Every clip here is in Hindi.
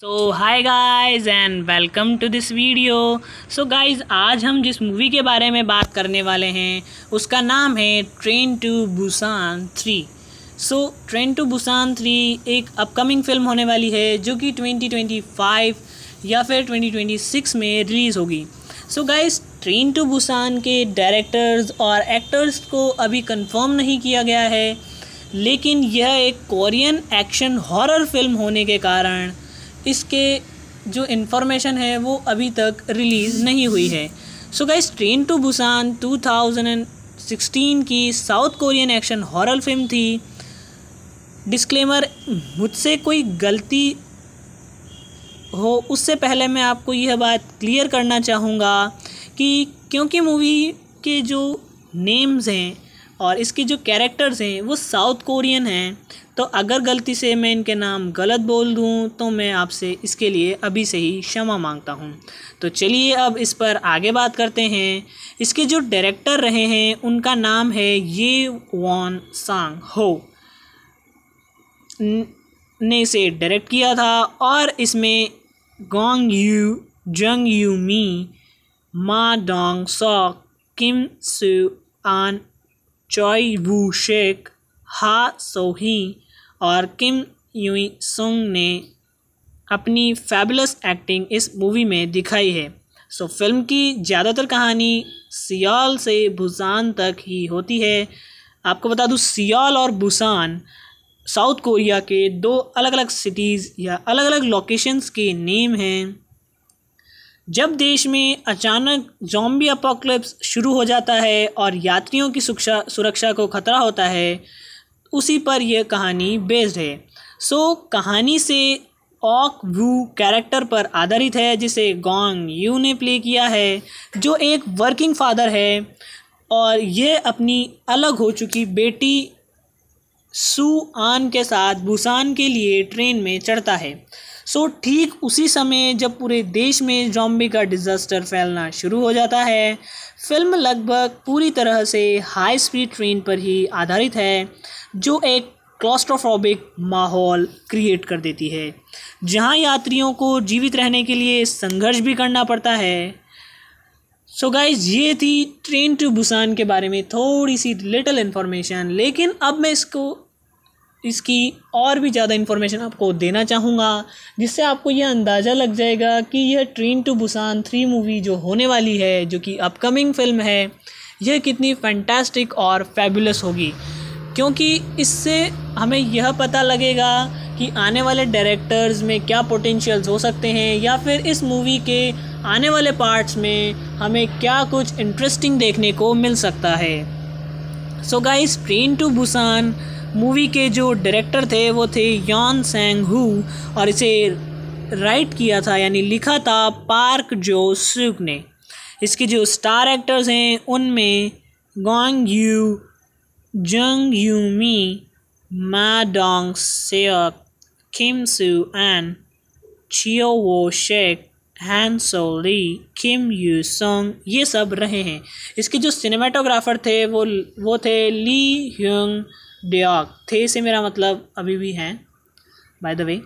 so hi guys and welcome to this video so guys आज हम जिस मूवी के बारे में बात करने वाले हैं उसका नाम है train to Busan three so train to Busan three एक अपकमिंग फिल्म होने वाली है जो कि 2025 या फिर 2026 में रिलीज़ होगी so guys train to Busan के डायरेक्टर्स और एक्टर्स को अभी कंफर्म नहीं किया गया है लेकिन यह एक कोरियन एक्शन हॉरर फिल्म होने के कारण इसके जो इन्फॉर्मेशन है वो अभी तक रिलीज़ नहीं हुई है so guys train to Busan 2016 की south Korean action horror film थी डिस्क्लेमर मुझसे कोई गलती हो उससे पहले मैं आपको यह बात क्लियर करना चाहूँगा कि क्योंकि मूवी के जो नेम्स हैं और इसकी जो कैरेक्टर्स हैं वो साउथ कोरियन हैं तो अगर गलती से मैं इनके नाम गलत बोल दूँ तो मैं आपसे इसके लिए अभी से ही क्षमा मांगता हूँ तो चलिए अब इस पर आगे बात करते हैं इसके जो डायरेक्टर रहे हैं उनका नाम है ये वॉन सांग हो ने इसे डायरेक्ट किया था और इसमें Gong Yoo Jung Yu Mi Ma Dong saw किम सू आन चॉय वू शेक हा सोही और किम यूई सुंग ने अपनी फैबुलस एक्टिंग इस मूवी में दिखाई है सो so, फिल्म की ज़्यादातर कहानी सियाल से भूसान तक ही होती है आपको बता दूँ सियाल और भूसान साउथ कोरिया के दो अलग अलग सिटीज़ या अलग अलग लोकेशंस के नेम हैं जब देश में अचानक जॉम्बी अपोक्लिप्स शुरू हो जाता है और यात्रियों की सुरक्षा सुरक्षा को खतरा होता है उसी पर यह कहानी बेस्ड है सो कहानी से ऑक वू कैरेक्टर पर आधारित है जिसे गोंग यू ने प्ले किया है जो एक वर्किंग फादर है और यह अपनी अलग हो चुकी बेटी सू आन के साथ बुसान के लिए ट्रेन में चढ़ता है सो ठीक उसी समय जब पूरे देश में जॉम्बी का डिज़ास्टर फैलना शुरू हो जाता है फिल्म लगभग पूरी तरह से हाई स्पीड ट्रेन पर ही आधारित है जो एक क्लॉस्ट्रोफोबिक माहौल क्रिएट कर देती है जहां यात्रियों को जीवित रहने के लिए संघर्ष भी करना पड़ता है सो so गाइज ये थी ट्रेन टू बुसान के बारे में थोड़ी सी लिटिल इन्फॉर्मेशन लेकिन अब मैं इसको इसकी और भी ज़्यादा इन्फॉर्मेशन आपको देना चाहूँगा जिससे आपको यह अंदाज़ा लग जाएगा कि यह train to Busan three movie जो होने वाली है जो कि अपकमिंग फिल्म है यह कितनी फैंटास्टिक और फैबुलस होगी क्योंकि इससे हमें यह पता लगेगा कि आने वाले डायरेक्टर्स में क्या पोटेंशियल्स हो सकते हैं या फिर इस मूवी के आने वाले पार्ट्स में हमें क्या कुछ इंटरेस्टिंग देखने को मिल सकता है so guys train to Busan movie के जो डायरेक्टर थे वो थे यौन सेंग हु और इसे राइट किया था यानी लिखा था पार्क जो सुक ने इसके जो स्टार एक्टर्स हैं उनमें Gong Yoo Jung Yu Mi Ma Dong Seok Kim Su An Choi Woo Sheikh हैं सोली किम यू सोंग ये सब रहे हैं इसके जो सिनेमाटोग्राफर थे वो वो थे ली ह्यूंग डॉग थे से मेरा मतलब अभी भी हैं बाय द वे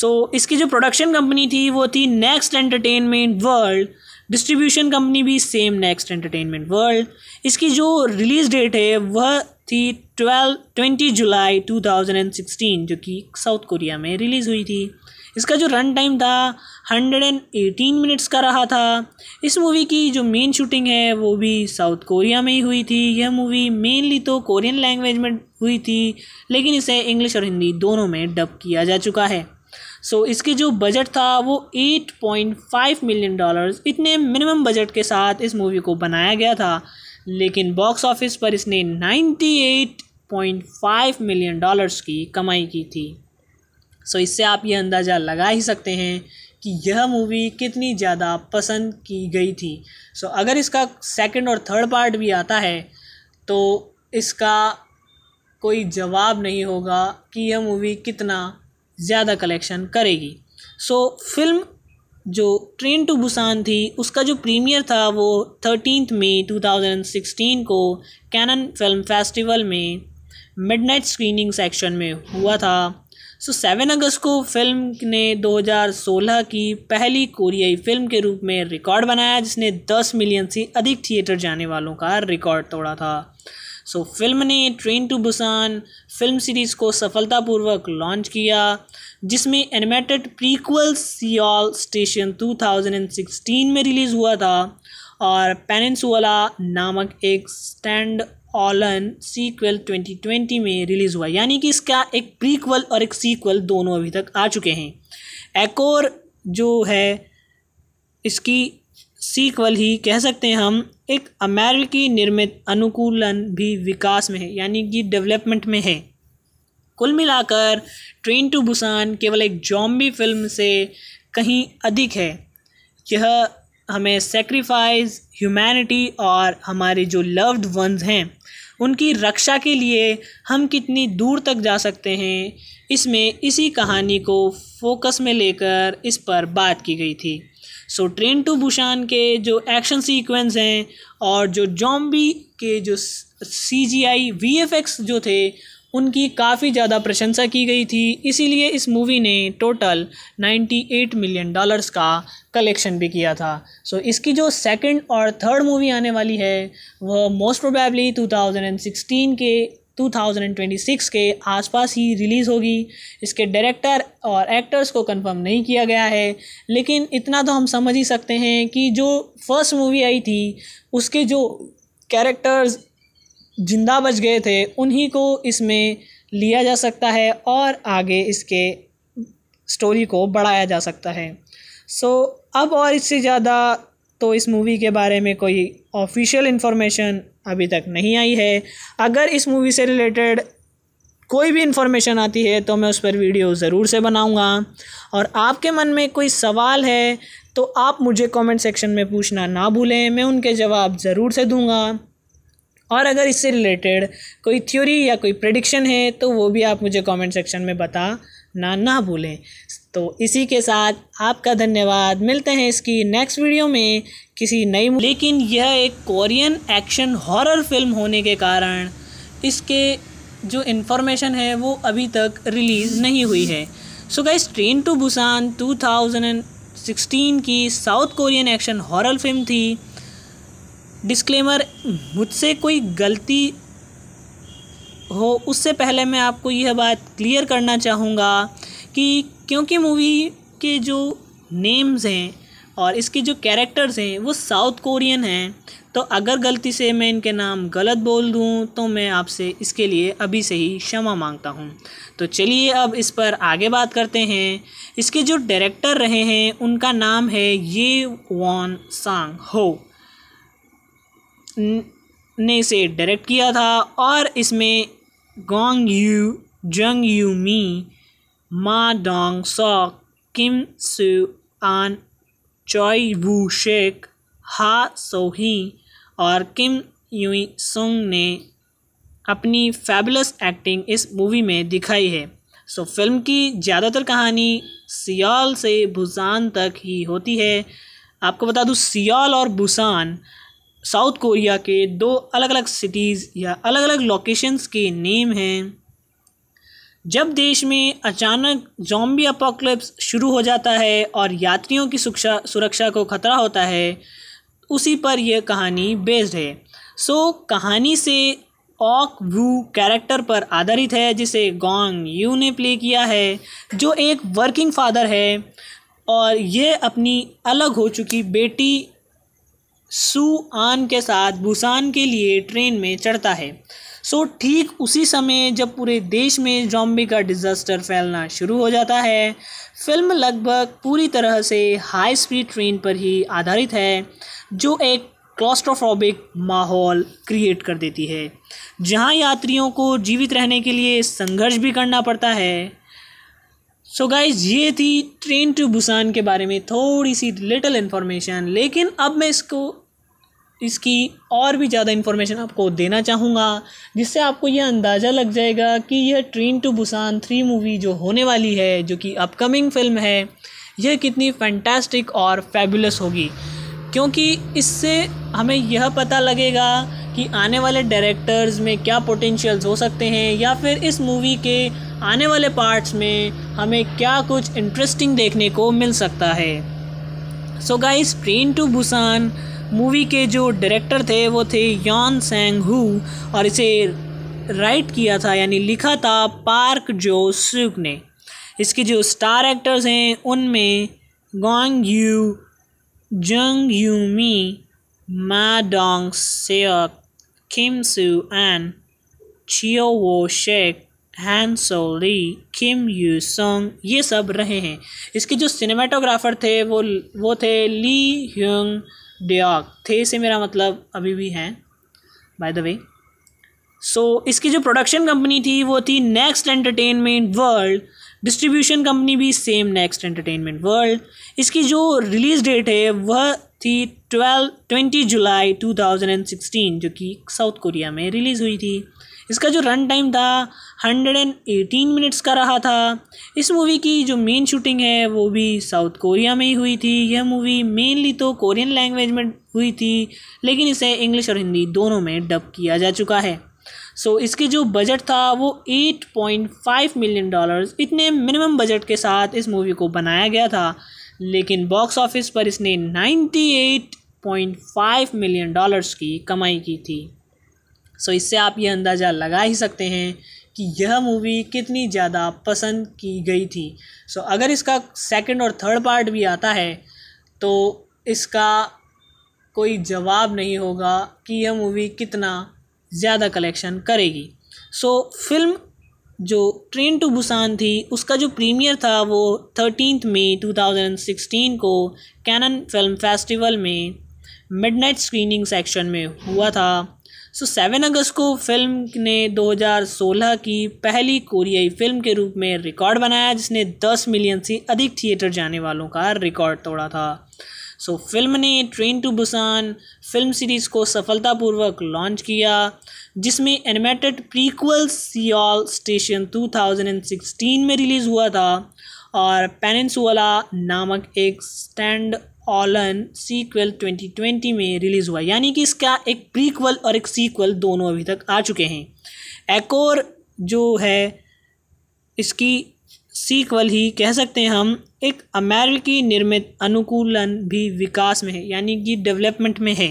सो इसकी जो प्रोडक्शन कंपनी थी वो थी next entertainment world distribution company भी सेम नेक्स्ट एंटरटेनमेंट वर्ल्ड इसकी जो रिलीज़ डेट है वह थी twelve twenty July two thousand and sixteen जो कि साउथ कोरिया में रिलीज़ हुई थी इसका जो रन टाइम था हंड्रेड एंड एटीन मिनट्स का रहा था इस मूवी की जो मेन शूटिंग है वो भी साउथ कोरिया में ही हुई थी यह मूवी मेनली तो कोरियन लैंग्वेज में हुई थी लेकिन इसे इंग्लिश और हिंदी दोनों में डब किया जा चुका है सो so, इसके जो बजट था वो 8.5 मिलियन डॉलर्स इतने मिनिमम बजट के साथ इस मूवी को बनाया गया था लेकिन बॉक्स ऑफिस पर इसने 98.5 मिलियन डॉलर्स की कमाई की थी सो so, इससे आप ये अंदाज़ा लगा ही सकते हैं कि यह मूवी कितनी ज़्यादा पसंद की गई थी सो so, अगर इसका सेकंड और थर्ड पार्ट भी आता है तो इसका कोई जवाब नहीं होगा कि यह मूवी कितना ज़्यादा कलेक्शन करेगी सो so, फिल्म जो ट्रेन टू बुसान थी उसका जो प्रीमियर था वो थर्टीन मई 2016 को कैनन फिल्म फेस्टिवल में मिडनाइट स्क्रीनिंग सेक्शन में हुआ था सो सेवन अगस्त को फिल्म ने 2016 की पहली कोरियाई फिल्म के रूप में रिकॉर्ड बनाया जिसने 10 मिलियन से अधिक थिएटर जाने वालों का रिकॉर्ड तोड़ा था सो so, फिल्म ने train to Busan film series को सफलतापूर्वक लॉन्च किया जिसमें एनिमेटेड प्रीक्वल सियाल स्टेशन 2016 में रिलीज़ हुआ था और पेनसुअला नामक एक स्टैंड ऑलन सीक्वल 2020 में रिलीज़ हुआ यानी कि इसका एक प्रीक्वल और एक सीक्वल दोनों अभी तक आ चुके हैं एक और जो है इसकी सीक्वल ही कह सकते हैं हम एक अमेरिकी निर्मित अनुकूलन भी विकास में है यानी कि डेवलपमेंट में है कुल मिलाकर ट्रेन टू बुसान केवल एक जॉम्बी फिल्म से कहीं अधिक है यह हमें सेक्रीफाइस ह्यूमैनिटी और हमारे जो लव्ड वंस हैं उनकी रक्षा के लिए हम कितनी दूर तक जा सकते हैं इसमें इसी कहानी को फोकस में लेकर इस पर बात की गई थी सो ट्रेन टू बुशान के जो एक्शन सीक्वेंस हैं और जो जॉम्बी के जो C G I V F X जो थे उनकी काफ़ी ज़्यादा प्रशंसा की गई थी इसीलिए इस मूवी ने टोटल 98 मिलियन डॉलर्स का कलेक्शन भी किया था सो so, इसकी जो सेकंड और थर्ड मूवी आने वाली है वह मोस्ट प्रोबेबली 2016 के 2026 के आसपास ही रिलीज़ होगी इसके डायरेक्टर और एक्टर्स को कंफर्म नहीं किया गया है लेकिन इतना तो हम समझ ही सकते हैं कि जो फर्स्ट मूवी आई थी उसके जो कैरेक्टर्स जिंदा बच गए थे उन्हीं को इसमें लिया जा सकता है और आगे इसके स्टोरी को बढ़ाया जा सकता है सो so, अब और इससे ज़्यादा तो इस मूवी के बारे में कोई ऑफिशियल इन्फॉर्मेशन अभी तक नहीं आई है अगर इस मूवी से रिलेटेड कोई भी इन्फॉर्मेशन आती है तो मैं उस पर वीडियो ज़रूर से बनाऊंगा और आपके मन में कोई सवाल है तो आप मुझे कमेंट सेक्शन में पूछना ना भूलें मैं उनके जवाब ज़रूर से दूंगा और अगर इससे रिलेटेड कोई थ्योरी या कोई प्रडिक्शन है तो वो भी आप मुझे कमेंट सेक्शन में बता ना ना भूलें तो इसी के साथ आपका धन्यवाद मिलते हैं इसकी नेक्स्ट वीडियो में किसी नई लेकिन यह एक कोरियन एक्शन हॉरर फिल्म होने के कारण इसके जो इन्फॉर्मेशन है वो अभी तक रिलीज़ नहीं हुई है so guys train to Busan 2016 की south Korean action horror film थी डिस्क्लेमर मुझसे कोई गलती हो उससे पहले मैं आपको यह बात क्लियर करना चाहूँगा कि क्योंकि मूवी के जो नेम्स हैं और इसके जो कैरेक्टर्स हैं वो साउथ कोरियन हैं तो अगर गलती से मैं इनके नाम गलत बोल दूँ तो मैं आपसे इसके लिए अभी से ही क्षमा मांगता हूँ तो चलिए अब इस पर आगे बात करते हैं इसके जो डायरेक्टर रहे हैं उनका नाम है ये वॉन सांग हो ने इसे डायरेक्ट किया था और इसमें Gong Yoo Jung Yu Mi Ma Dong sock किम सू आन चॉय वू शेख हा सोही और किम यूई सुंग ने अपनी फैबुलस एक्टिंग इस मूवी में दिखाई है सो so, फिल्म की ज़्यादातर कहानी सियाल से भूसान तक ही होती है आपको बता दूँ सियाल और भूसान साउथ कोरिया के दो अलग अलग सिटीज़ या अलग अलग लोकेशंस के नेम हैं जब देश में अचानक जॉम्बी अपोक्लिप्स शुरू हो जाता है और यात्रियों की सुरक्षा सुरक्षा को खतरा होता है उसी पर यह कहानी बेस्ड है सो so, कहानी से ऑक व्यू कैरेक्टर पर आधारित है जिसे गोंग यू ने प्ले किया है जो एक वर्किंग फादर है और यह अपनी अलग हो चुकी बेटी आन के साथ बुसान के लिए ट्रेन में चढ़ता है सो so, ठीक उसी समय जब पूरे देश में जॉम्बी का डिज़ास्टर फैलना शुरू हो जाता है फिल्म लगभग पूरी तरह से हाई स्पीड ट्रेन पर ही आधारित है जो एक क्लॉस्ट्रोफोबिक माहौल क्रिएट कर देती है जहां यात्रियों को जीवित रहने के लिए संघर्ष भी करना पड़ता है सो so गाइज ये थी ट्रेन टू बुसान के बारे में थोड़ी सी लिटिल इन्फॉर्मेशन लेकिन अब मैं इसको इसकी और भी ज़्यादा इन्फॉर्मेशन आपको देना चाहूँगा जिससे आपको यह अंदाज़ा लग जाएगा कि यह train to Busan three movie जो होने वाली है जो कि अपकमिंग फिल्म है यह कितनी फैंटास्टिक और फैबुलस होगी क्योंकि इससे हमें यह पता लगेगा कि आने वाले डायरेक्टर्स में क्या पोटेंशियल्स हो सकते हैं या फिर इस मूवी के आने वाले पार्ट्स में हमें क्या कुछ इंटरेस्टिंग देखने को मिल सकता है so guys train to Busan movie के जो डायरेक्टर थे वो थे यौन सेंग हु और इसे राइट किया था यानी लिखा था पार्क जो सुक ने इसके जो स्टार एक्टर्स हैं उनमें Gong Yoo Jung Yu Mi Ma Dong Seok Kim Su An Choi Woo Sheikh हैं सोली किम यू सोंग ये सब रहे हैं इसके जो सिनेमाटोग्राफर थे वो वो थे ली ह्यूंग डॉग थे से मेरा मतलब अभी भी हैं बाय द वे सो इसकी जो प्रोडक्शन कंपनी थी वो थी next entertainment world distribution company भी सेम नेक्स्ट एंटरटेनमेंट वर्ल्ड इसकी जो रिलीज़ डेट है वह थी twelve twenty July two thousand and sixteen जो कि साउथ कोरिया में रिलीज़ हुई थी इसका जो रन टाइम था हंड्रेड एंड एटीन मिनट्स का रहा था इस मूवी की जो मेन शूटिंग है वो भी साउथ कोरिया में ही हुई थी यह मूवी मेनली तो कोरियन लैंग्वेज में हुई थी लेकिन इसे इंग्लिश और हिंदी दोनों में डब किया जा चुका है सो so, इसके जो बजट था वो 8.5 मिलियन डॉलर्स इतने मिनिमम बजट के साथ इस मूवी को बनाया गया था लेकिन बॉक्स ऑफिस पर इसने 98.5 मिलियन डॉलर्स की कमाई की थी सो इससे आप ये अंदाज़ा लगा ही सकते हैं कि यह मूवी कितनी ज़्यादा पसंद की गई थी सो अगर इसका सेकंड और थर्ड पार्ट भी आता है तो इसका कोई जवाब नहीं होगा कि यह मूवी कितना ज़्यादा कलेक्शन करेगी सो फिल्म जो ट्रेन टू बुसान थी उसका जो प्रीमियर था वो थर्टीन मई 2016 को कैनन फिल्म फेस्टिवल में मिडनाइट स्क्रीनिंग सेक्शन में हुआ था सो सेवन अगस्त को फिल्म ने 2016 की पहली कोरियाई फिल्म के रूप में रिकॉर्ड बनाया जिसने 10 मिलियन से अधिक थिएटर जाने वालों का रिकॉर्ड तोड़ा था सो so, फिल्म ने train to Busan film series को सफलतापूर्वक लॉन्च किया जिसमें एनिमेटेड प्रीक्वल सियाल स्टेशन 2016 में रिलीज़ हुआ था और पेनसुअला नामक एक स्टैंड ऑलन सीक्वल 2020 में रिलीज़ हुआ यानी कि इसका एक प्रीक्वल और एक सीक्वल दोनों अभी तक आ चुके हैं एक और जो है इसकी सीक्वल ही कह सकते हैं हम एक अमेरिकी निर्मित अनुकूलन भी विकास में है यानी कि डेवलपमेंट में है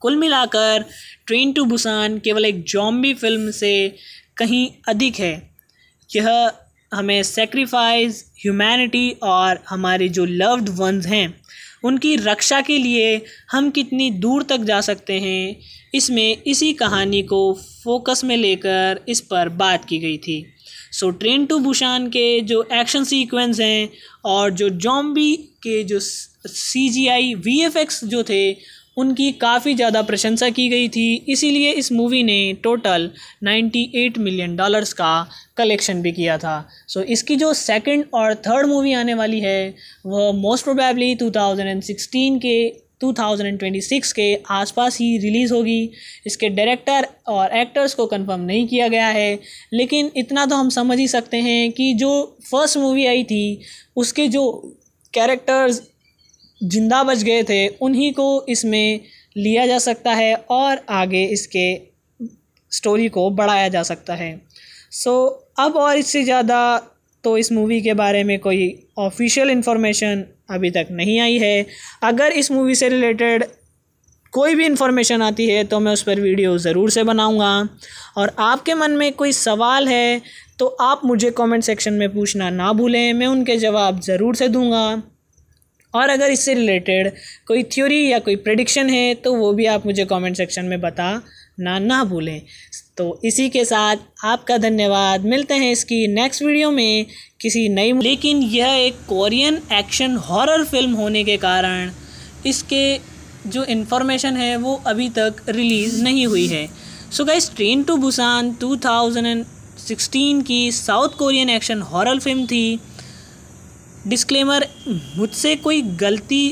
कुल मिलाकर ट्रेन टू बुसान केवल एक जॉम्बी फिल्म से कहीं अधिक है यह हमें सेक्रीफाइस ह्यूमैनिटी और हमारे जो लव्ड वंस हैं उनकी रक्षा के लिए हम कितनी दूर तक जा सकते हैं इसमें इसी कहानी को फोकस में लेकर इस पर बात की गई थी सो ट्रेन टू भूषान के जो एक्शन सीक्वेंस हैं और जो जॉम्बी के जो C G I V F X जो थे उनकी काफ़ी ज़्यादा प्रशंसा की गई थी इसीलिए इस मूवी ने टोटल 98 मिलियन डॉलर्स का कलेक्शन भी किया था सो so, इसकी जो सेकंड और थर्ड मूवी आने वाली है वह मोस्ट प्रोबेबली 2016 के 2026 के आसपास ही रिलीज़ होगी इसके डायरेक्टर और एक्टर्स को कंफर्म नहीं किया गया है लेकिन इतना तो हम समझ ही सकते हैं कि जो फर्स्ट मूवी आई थी उसके जो कैरेक्टर्स ज़िंदा बच गए थे उन्हीं को इसमें लिया जा सकता है और आगे इसके स्टोरी को बढ़ाया जा सकता है सो so, अब और इससे ज़्यादा तो इस मूवी के बारे में कोई ऑफिशियल इन्फॉर्मेशन अभी तक नहीं आई है अगर इस मूवी से रिलेटेड कोई भी इन्फॉर्मेशन आती है तो मैं उस पर वीडियो ज़रूर से बनाऊंगा और आपके मन में कोई सवाल है तो आप मुझे कमेंट सेक्शन में पूछना ना भूलें मैं उनके जवाब ज़रूर से दूंगा और अगर इससे रिलेटेड कोई थ्योरी या कोई प्रडिक्शन है तो वो भी आप मुझे कमेंट सेक्शन में बता ना ना भूलें तो इसी के साथ आपका धन्यवाद मिलते हैं इसकी नेक्स्ट वीडियो में किसी नई लेकिन यह एक कोरियन एक्शन हॉरर फिल्म होने के कारण इसके जो इन्फॉर्मेशन है वो अभी तक रिलीज़ नहीं हुई है so guys train to Busan 2016 की south Korean action horror film थी डिस्क्लेमर मुझसे कोई गलती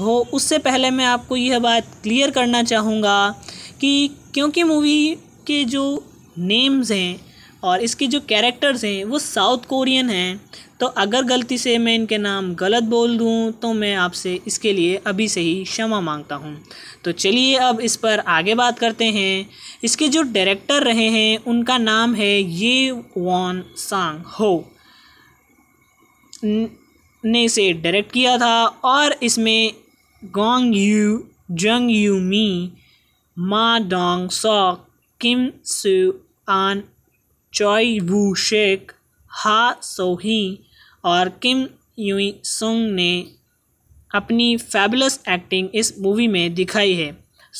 हो उससे पहले मैं आपको यह बात क्लियर करना चाहूँगा कि क्योंकि मूवी के जो नेम्स हैं और इसके जो कैरेक्टर्स हैं वो साउथ कोरियन हैं तो अगर गलती से मैं इनके नाम गलत बोल दूं तो मैं आपसे इसके लिए अभी से ही क्षमा मांगता हूं तो चलिए अब इस पर आगे बात करते हैं इसके जो डायरेक्टर रहे हैं उनका नाम है ये वॉन सांग हो ने इसे डायरेक्ट किया था और इसमें Gong Yoo Jung Yu Mi Ma Dong sock किम सू आन चॉय वू शेख हा सोही और किम यूई सुंग ने अपनी फैबुलस एक्टिंग इस मूवी में दिखाई है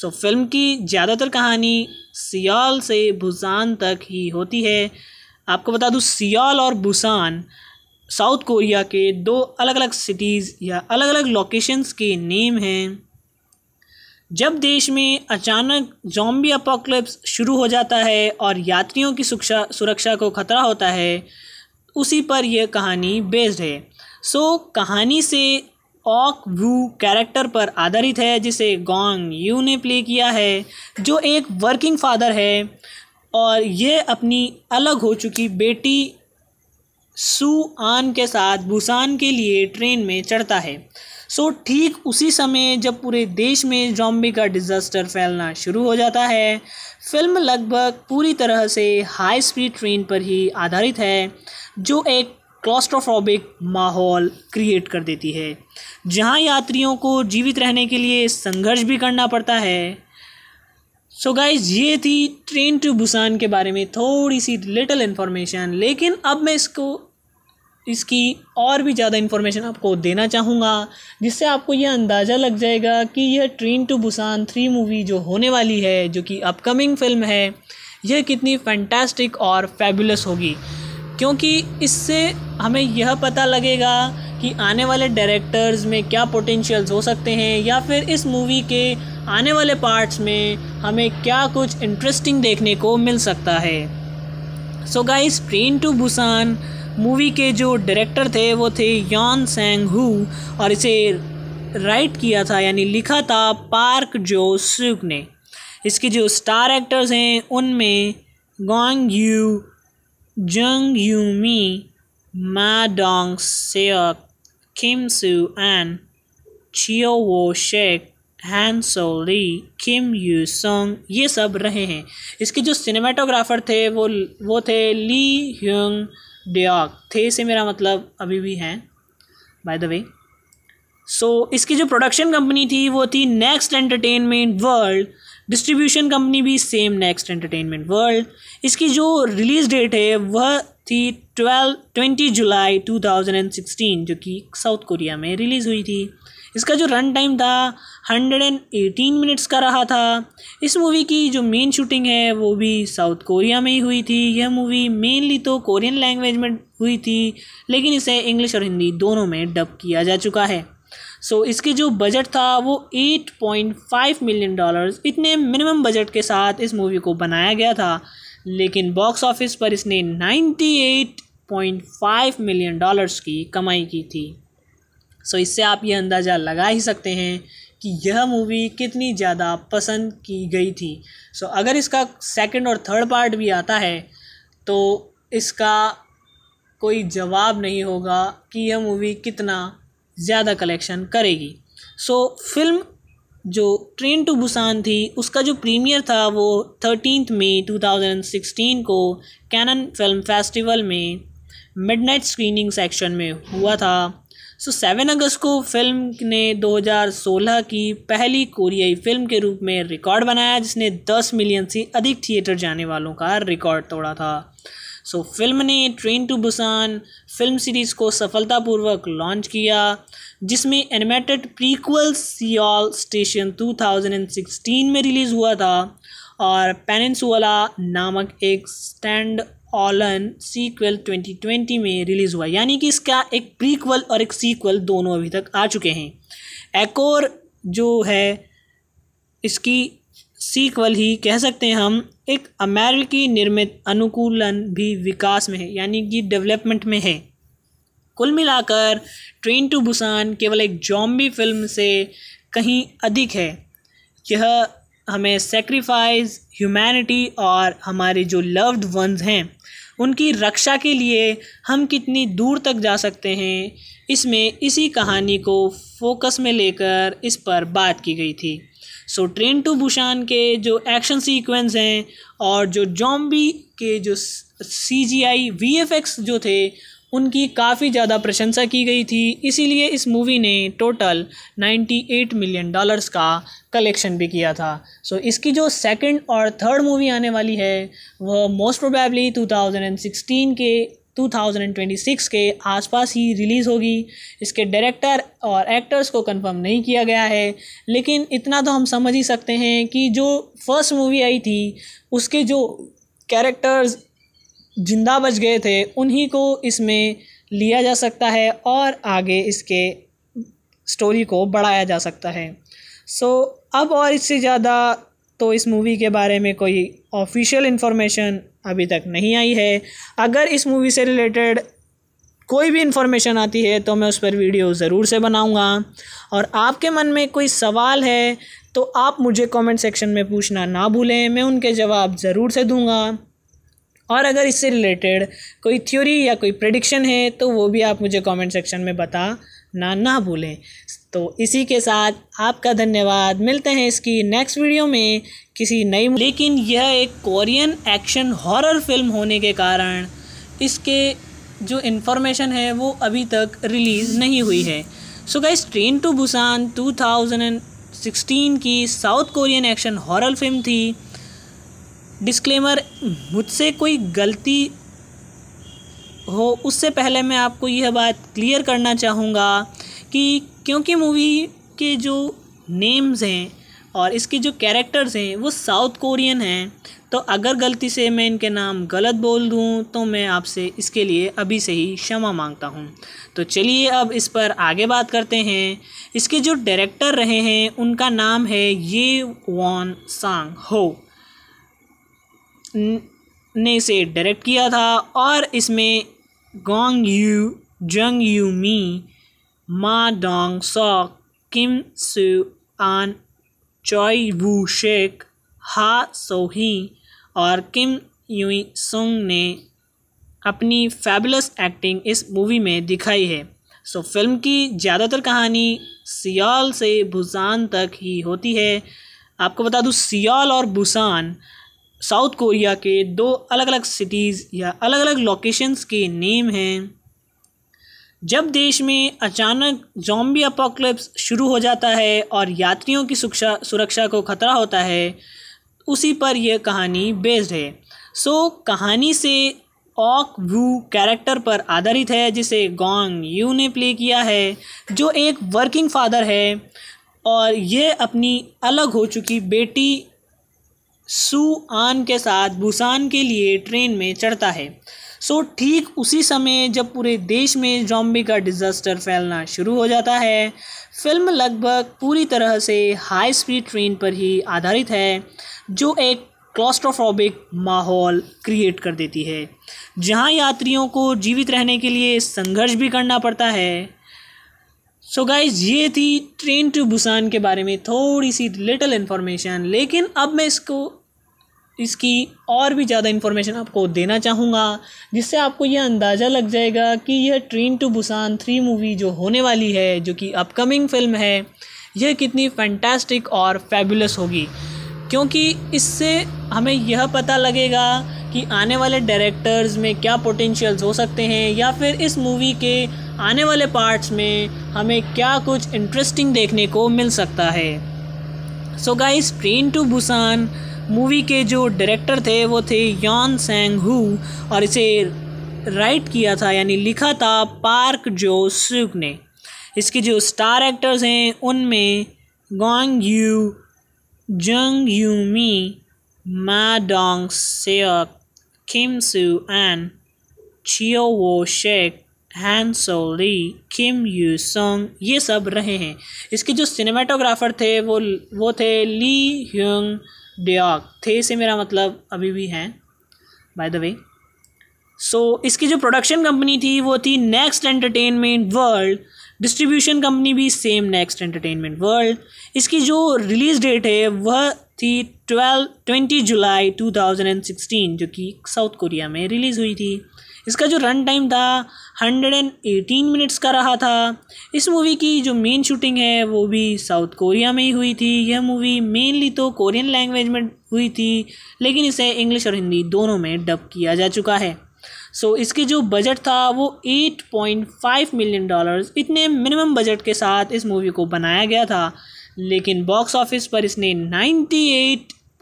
सो so, फिल्म की ज़्यादातर कहानी सियाल से भूसान तक ही होती है आपको बता दूँ सियाल और भूसान साउथ कोरिया के दो अलग अलग सिटीज़ या अलग अलग लोकेशंस के नेम हैं जब देश में अचानक जॉम्बी अपोकलिप्स शुरू हो जाता है और यात्रियों की सुरक्षा सुरक्षा को खतरा होता है उसी पर यह कहानी बेस्ड है सो कहानी से ऑक वू कैरेक्टर पर आधारित है जिसे गोंग यू ने प्ले किया है जो एक वर्किंग फादर है और यह अपनी अलग हो चुकी बेटी सुआन के साथ बुसान के लिए ट्रेन में चढ़ता है सो so, ठीक उसी समय जब पूरे देश में जॉम्बी का डिज़ास्टर फैलना शुरू हो जाता है फिल्म लगभग पूरी तरह से हाई स्पीड ट्रेन पर ही आधारित है जो एक क्लॉस्ट्रोफोबिक माहौल क्रिएट कर देती है जहां यात्रियों को जीवित रहने के लिए संघर्ष भी करना पड़ता है सो so गाइज ये थी ट्रेन टू बुसान के बारे में थोड़ी सी लिटल इन्फॉर्मेशन लेकिन अब मैं इसको इसकी और भी ज़्यादा इन्फॉर्मेशन आपको देना चाहूँगा जिससे आपको यह अंदाज़ा लग जाएगा कि यह train to Busan three movie जो होने वाली है जो कि अपकमिंग फिल्म है यह कितनी फैंटास्टिक और फैबुलस होगी क्योंकि इससे हमें यह पता लगेगा कि आने वाले डायरेक्टर्स में क्या पोटेंशियल्स हो सकते हैं या फिर इस मूवी के आने वाले पार्ट्स में हमें क्या कुछ इंटरेस्टिंग देखने को मिल सकता है so guys train to Busan movie के जो डायरेक्टर थे वो थे यॉन सेंग हु और इसे राइट किया था यानी लिखा था पार्क जो सुक ने इसके जो स्टार एक्टर्स हैं उनमें Gong Yoo Jung Yu Mi Ma Dong Seok Kim Soo An, Chio Wo Shik So Lee, Kim Eui Sung ये सब रहे हैं इसके जो सिनेमाटोग्राफर थे वो वो थे ली ह्यूंग डियाक थे से मेरा मतलब अभी भी हैं बाय द वे सो इसकी जो प्रोडक्शन कंपनी थी वो थी next entertainment world distribution company भी सेम नेक्स्ट एंटरटेनमेंट वर्ल्ड इसकी जो रिलीज़ डेट है वह थी twelve twenty July two thousand and sixteen जो कि साउथ कोरिया में रिलीज़ हुई थी इसका जो रन टाइम था हंड्रेड एंड एटीन मिनट्स का रहा था इस मूवी की जो मेन शूटिंग है वो भी साउथ कोरिया में ही हुई थी यह मूवी मेनली तो कोरियन लैंग्वेज में हुई थी लेकिन इसे इंग्लिश और हिंदी दोनों में डब किया जा चुका है सो so, इसकी जो बजट था वो 8.5 मिलियन डॉलर्स इतने मिनिमम बजट के साथ इस मूवी को बनाया गया था लेकिन बॉक्स ऑफिस पर इसने 98.5 मिलियन डॉलर्स की कमाई की थी सो इससे आप ये अंदाज़ा लगा ही सकते हैं कि यह मूवी कितनी ज़्यादा पसंद की गई थी सो अगर इसका सेकंड और थर्ड पार्ट भी आता है तो इसका कोई जवाब नहीं होगा कि यह मूवी कितना ज़्यादा कलेक्शन करेगी सो so, फिल्म जो ट्रेन टू बुसान थी उसका जो प्रीमियर था वो थर्टीन मई 2016 को कैनन फिल्म फेस्टिवल में मिडनाइट स्क्रीनिंग सेक्शन में हुआ था सो सेवन अगस्त को फिल्म ने 2016 की पहली कोरियाई फिल्म के रूप में रिकॉर्ड बनाया जिसने 10 मिलियन से अधिक थिएटर जाने वालों का रिकॉर्ड तोड़ा था सो so, फिल्म ने train to Busan film series को सफलतापूर्वक लॉन्च किया जिसमें एनिमेटेड प्रीक्वल सियाल स्टेशन 2016 में रिलीज़ हुआ था और पेनसुअला नामक एक स्टैंड ऑलन सीक्वल 2020 में रिलीज़ हुआ यानी कि इसका एक प्रीक्वल और एक सीक्वल दोनों अभी तक आ चुके हैं एक और जो है इसकी सीक्वल ही कह सकते हैं हम एक अमेरिकी निर्मित अनुकूलन भी विकास में है यानी कि डेवलपमेंट में है कुल मिलाकर ट्रेन टू बुसान केवल एक जॉम्बी फिल्म से कहीं अधिक है यह हमें सेक्रीफाइस ह्यूमैनिटी और हमारे जो लव्ड वंस हैं उनकी रक्षा के लिए हम कितनी दूर तक जा सकते हैं इसमें इसी कहानी को फोकस में लेकर इस पर बात की गई थी सो ट्रेन टू भूषान के जो एक्शन सीक्वेंस हैं और जो जॉम्बी के जो C G I V F X जो थे उनकी काफ़ी ज़्यादा प्रशंसा की गई थी इसीलिए इस मूवी ने टोटल 98 मिलियन डॉलर्स का कलेक्शन भी किया था सो so, इसकी जो सेकंड और थर्ड मूवी आने वाली है वह मोस्ट प्रोबेबली 2016 के 2026 के आसपास ही रिलीज़ होगी इसके डायरेक्टर और एक्टर्स को कंफर्म नहीं किया गया है लेकिन इतना तो हम समझ ही सकते हैं कि जो फर्स्ट मूवी आई थी उसके जो कैरेक्टर्स जिंदा बच गए थे उन्हीं को इसमें लिया जा सकता है और आगे इसके स्टोरी को बढ़ाया जा सकता है सो so, अब और इससे ज़्यादा तो इस मूवी के बारे में कोई ऑफिशियल इन्फॉर्मेशन अभी तक नहीं आई है अगर इस मूवी से रिलेटेड कोई भी इन्फॉर्मेशन आती है तो मैं उस पर वीडियो ज़रूर से बनाऊंगा और आपके मन में कोई सवाल है तो आप मुझे कमेंट सेक्शन में पूछना ना भूलें मैं उनके जवाब ज़रूर से दूंगा और अगर इससे रिलेटेड कोई थ्योरी या कोई प्रडिक्शन है तो वो भी आप मुझे कमेंट सेक्शन में बताना ना भूलें तो इसी के साथ आपका धन्यवाद मिलते हैं इसकी नेक्स्ट वीडियो में किसी नई लेकिन यह एक कोरियन एक्शन हॉरर फिल्म होने के कारण इसके जो इन्फॉर्मेशन है वो अभी तक रिलीज़ नहीं हुई है so guys train to Busan 2016 की south Korean action horror film थी डिस्क्लेमर मुझसे कोई गलती हो उससे पहले मैं आपको यह बात क्लियर करना चाहूँगा कि क्योंकि मूवी के जो नेम्स हैं और इसके जो कैरेक्टर्स हैं वो साउथ कोरियन हैं तो अगर गलती से मैं इनके नाम गलत बोल दूं तो मैं आपसे इसके लिए अभी से ही क्षमा मांगता हूं तो चलिए अब इस पर आगे बात करते हैं इसके जो डायरेक्टर रहे हैं उनका नाम है ये वॉन सांग हो ने इसे डायरेक्ट किया था और इसमें Gong Yoo Jung Yu Mi Ma Dong sock किम सू आन चॉय वू शेख हा सोही और किम यूई सुंग ने अपनी फैबुलस एक्टिंग इस मूवी में दिखाई है सो so, फिल्म की ज़्यादातर कहानी सियाल से भूसान तक ही होती है आपको बता दूँ सियाल और भूसान साउथ कोरिया के दो अलग अलग सिटीज़ या अलग अलग लोकेशंस के नेम हैं जब देश में अचानक जॉम्बी अपोकलिप्स शुरू हो जाता है और यात्रियों की सुरक्षा सुरक्षा को खतरा होता है उसी पर यह कहानी बेस्ड है सो कहानी से ऑक वू कैरेक्टर पर आधारित है जिसे गोंग यू ने प्ले किया है जो एक वर्किंग फादर है और यह अपनी अलग हो चुकी बेटी आन के साथ बुसान के लिए ट्रेन में चढ़ता है सो ठीक उसी समय जब पूरे देश में जॉम्बी का डिज़ास्टर फैलना शुरू हो जाता है फिल्म लगभग पूरी तरह से हाई स्पीड ट्रेन पर ही आधारित है जो एक क्लॉस्ट्रोफोबिक माहौल क्रिएट कर देती है जहां यात्रियों को जीवित रहने के लिए संघर्ष भी करना पड़ता है सो so गाइज ये थी ट्रेन टू बुसान के बारे में थोड़ी सी लिटल इन्फॉर्मेशन लेकिन अब मैं इसको इसकी और भी ज़्यादा इन्फॉर्मेशन आपको देना चाहूँगा जिससे आपको यह अंदाज़ा लग जाएगा कि यह train to Busan three movie जो होने वाली है जो कि अपकमिंग फिल्म है यह कितनी फैंटास्टिक और फैबुलस होगी क्योंकि इससे हमें यह पता लगेगा कि आने वाले डायरेक्टर्स में क्या पोटेंशियल्स हो सकते हैं या फिर इस मूवी के आने वाले पार्ट्स में हमें क्या कुछ इंटरेस्टिंग देखने को मिल सकता है so guys train to Busan movie के जो डायरेक्टर थे वो थे यॉन सेंग हु और इसे राइट किया था यानी लिखा था पार्क जो सुक ने इसके जो स्टार एक्टर्स हैं उनमें Gong Yoo Jung Yoo Mi, Ma Dong Seok, Kim Soo An, Chio Wo Shek, Han Lee, Kim Eui Sung ये सब रहे हैं इसके जो सिनेमाटोग्राफर थे वो वो थे ली ह्यूंग डॉक थे से मेरा मतलब अभी भी हैं बाय द वे सो इसकी जो प्रोडक्शन कंपनी थी वो थी next entertainment world distribution company भी सेम नेक्स्ट एंटरटेनमेंट वर्ल्ड इसकी जो रिलीज़ डेट है वह थी twelve twenty July two thousand and sixteen जो कि साउथ कोरिया में रिलीज़ हुई थी इसका जो रन टाइम था हंड्रेड एंड एटीन मिनट्स का रहा था इस मूवी की जो मेन शूटिंग है वो भी साउथ कोरिया में ही हुई थी यह मूवी मेनली तो कोरियन लैंग्वेज में हुई थी लेकिन इसे इंग्लिश और हिंदी दोनों में डब किया जा चुका है सो so, इसकी जो बजट था वो 8.5 मिलियन डॉलर्स इतने मिनिमम बजट के साथ इस मूवी को बनाया गया था लेकिन बॉक्स ऑफिस पर इसने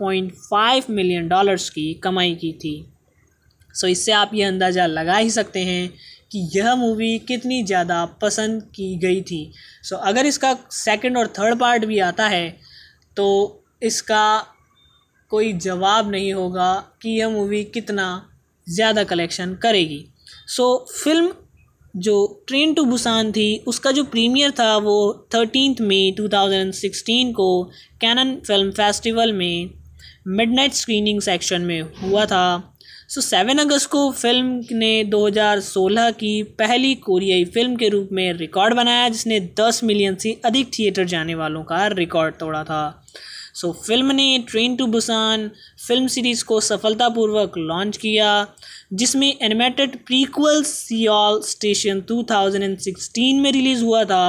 98.5 मिलियन डॉलर्स की कमाई की थी सो so, इससे आप ये अंदाज़ा लगा ही सकते हैं कि यह मूवी कितनी ज़्यादा पसंद की गई थी सो so, अगर इसका सेकंड और थर्ड पार्ट भी आता है तो इसका कोई जवाब नहीं होगा कि यह मूवी कितना ज़्यादा कलेक्शन करेगी सो so, फिल्म जो ट्रेन टू बुसान थी उसका जो प्रीमियर था वो थर्टीन मई 2016 को कैनन फिल्म फेस्टिवल में मिडनाइट स्क्रीनिंग सेक्शन में हुआ था सो सेवन अगस्त को फिल्म ने 2016 की पहली कोरियाई फिल्म के रूप में रिकॉर्ड बनाया जिसने 10 मिलियन से अधिक थिएटर जाने वालों का रिकॉर्ड तोड़ा था सो so, फिल्म ने train to Busan film series को सफलतापूर्वक लॉन्च किया जिसमें एनिमेटेड प्रीक्वल सियाल स्टेशन 2016 में रिलीज़ हुआ था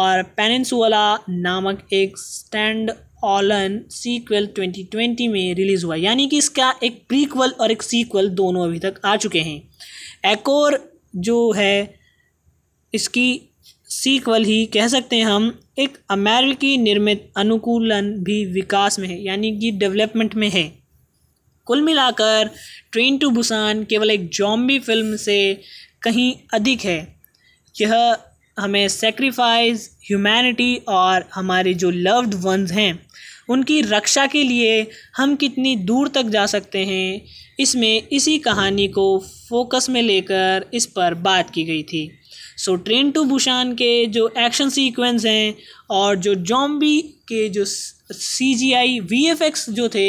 और पेनिनसुअला नामक एक स्टैंड ऑलन सीक्वल 2020 में रिलीज़ हुआ यानी कि इसका एक प्रीक्वल और एक सीक्वल दोनों अभी तक आ चुके हैं एक जो है इसकी सीक्वल ही कह सकते हैं हम एक अमेरिकी निर्मित अनुकूलन भी विकास में है यानी कि डेवलपमेंट में है कुल मिलाकर ट्रेन टू बुसान केवल एक जॉम्बी फिल्म से कहीं अधिक है यह हमें सेक्रीफाइस ह्यूमैनिटी और हमारे जो लव्ड वंस हैं उनकी रक्षा के लिए हम कितनी दूर तक जा सकते हैं इसमें इसी कहानी को फोकस में लेकर इस पर बात की गई थी सो ट्रेन टू बुशान के जो एक्शन सीक्वेंस हैं और जो जॉम्बी के जो C G I V F X जो थे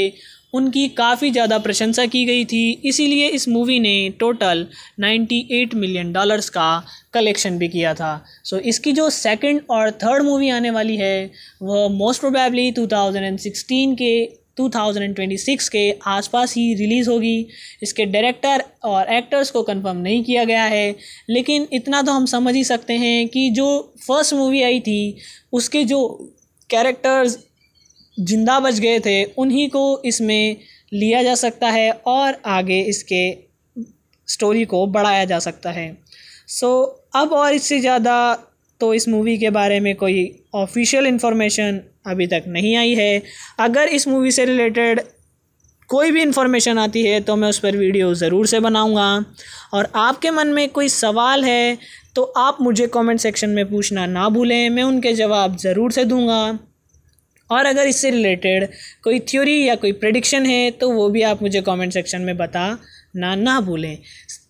उनकी काफ़ी ज़्यादा प्रशंसा की गई थी इसीलिए इस मूवी ने टोटल 98 मिलियन डॉलर्स का कलेक्शन भी किया था सो so, इसकी जो सेकंड और थर्ड मूवी आने वाली है वह मोस्ट प्रोबेबली 2016 के 2026 के आसपास ही रिलीज़ होगी इसके डायरेक्टर और एक्टर्स को कंफर्म नहीं किया गया है लेकिन इतना तो हम समझ ही सकते हैं कि जो फर्स्ट मूवी आई थी उसके जो कैरेक्टर्स जिंदा बच गए थे उन्हीं को इसमें लिया जा सकता है और आगे इसके स्टोरी को बढ़ाया जा सकता है सो so, अब और इससे ज़्यादा तो इस मूवी के बारे में कोई ऑफिशियल इन्फॉर्मेशन अभी तक नहीं आई है अगर इस मूवी से रिलेटेड कोई भी इन्फॉर्मेशन आती है तो मैं उस पर वीडियो ज़रूर से बनाऊंगा और आपके मन में कोई सवाल है तो आप मुझे कमेंट सेक्शन में पूछना ना भूलें मैं उनके जवाब ज़रूर से दूंगा और अगर इससे रिलेटेड कोई थ्योरी या कोई प्रडिक्शन है तो वो भी आप मुझे कमेंट सेक्शन में बता ना ना भूलें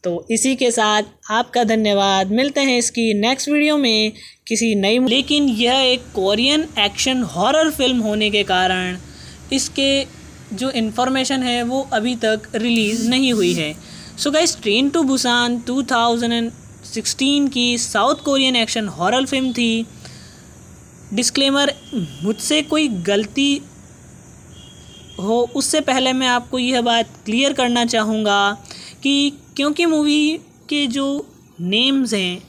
तो इसी के साथ आपका धन्यवाद मिलते हैं इसकी नेक्स्ट वीडियो में किसी नई लेकिन यह एक कोरियन एक्शन हॉरर फिल्म होने के कारण इसके जो इन्फॉर्मेशन है वो अभी तक रिलीज़ नहीं हुई है so guys train to Busan 2016 की south Korean action horror film थी डिस्क्लेमर मुझसे कोई गलती हो उससे पहले मैं आपको यह बात क्लियर करना चाहूँगा कि क्योंकि मूवी के जो नेम्स हैं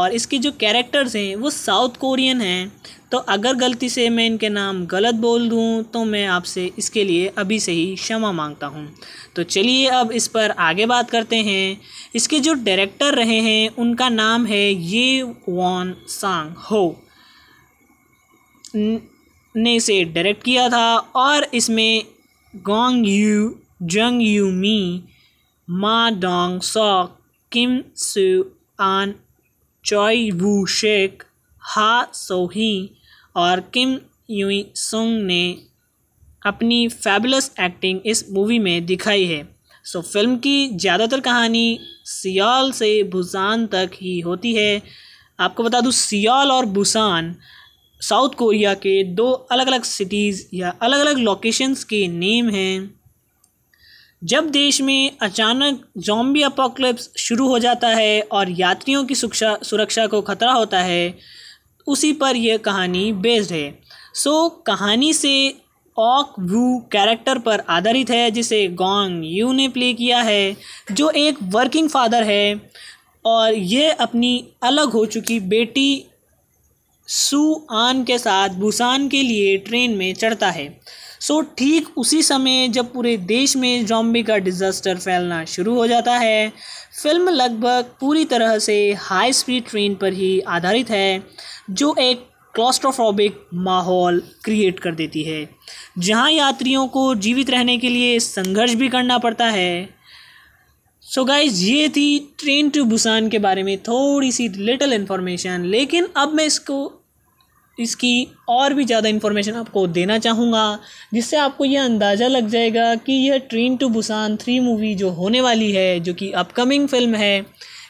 और इसके जो कैरेक्टर्स हैं वो साउथ कोरियन हैं तो अगर गलती से मैं इनके नाम गलत बोल दूं तो मैं आपसे इसके लिए अभी से ही क्षमा मांगता हूं तो चलिए अब इस पर आगे बात करते हैं इसके जो डायरेक्टर रहे हैं उनका नाम है ये वॉन सांग हो ने इसे डायरेक्ट किया था और इसमें Gong Yoo Jung Yu Mi Ma Dong Sok, Kim Soo An, Choi Woo Shik हा सोही और किम यूई सुंग ने अपनी फैबुलस एक्टिंग इस मूवी में दिखाई है सो so, फिल्म की ज़्यादातर कहानी सियाल से भूसान तक ही होती है आपको बता दूँ सियाल और भूसान साउथ कोरिया के दो अलग अलग सिटीज़ या अलग अलग लोकेशंस के नेम हैं जब देश में अचानक जॉम्बी अपोकलिप्स शुरू हो जाता है और यात्रियों की सुरक्षा सुरक्षा को खतरा होता है उसी पर यह कहानी बेस्ड है सो so, कहानी से ऑक वू कैरेक्टर पर आधारित है जिसे गोंग यू ने प्ले किया है जो एक वर्किंग फादर है और यह अपनी अलग हो चुकी बेटी सू आन के साथ बुसान के लिए ट्रेन में चढ़ता है सो ठीक उसी समय जब पूरे देश में जॉम्बी का डिज़ास्टर फैलना शुरू हो जाता है फिल्म लगभग पूरी तरह से हाई स्पीड ट्रेन पर ही आधारित है जो एक क्लॉस्ट्रोफोबिक माहौल क्रिएट कर देती है जहां यात्रियों को जीवित रहने के लिए संघर्ष भी करना पड़ता है सो so गाइज ये थी ट्रेन टू बुसान के बारे में थोड़ी सी लिटल इन्फॉर्मेशन लेकिन अब मैं इसको इसकी और भी ज़्यादा इन्फॉर्मेशन आपको देना चाहूँगा जिससे आपको यह अंदाज़ा लग जाएगा कि यह train to Busan three movie जो होने वाली है जो कि अपकमिंग फिल्म है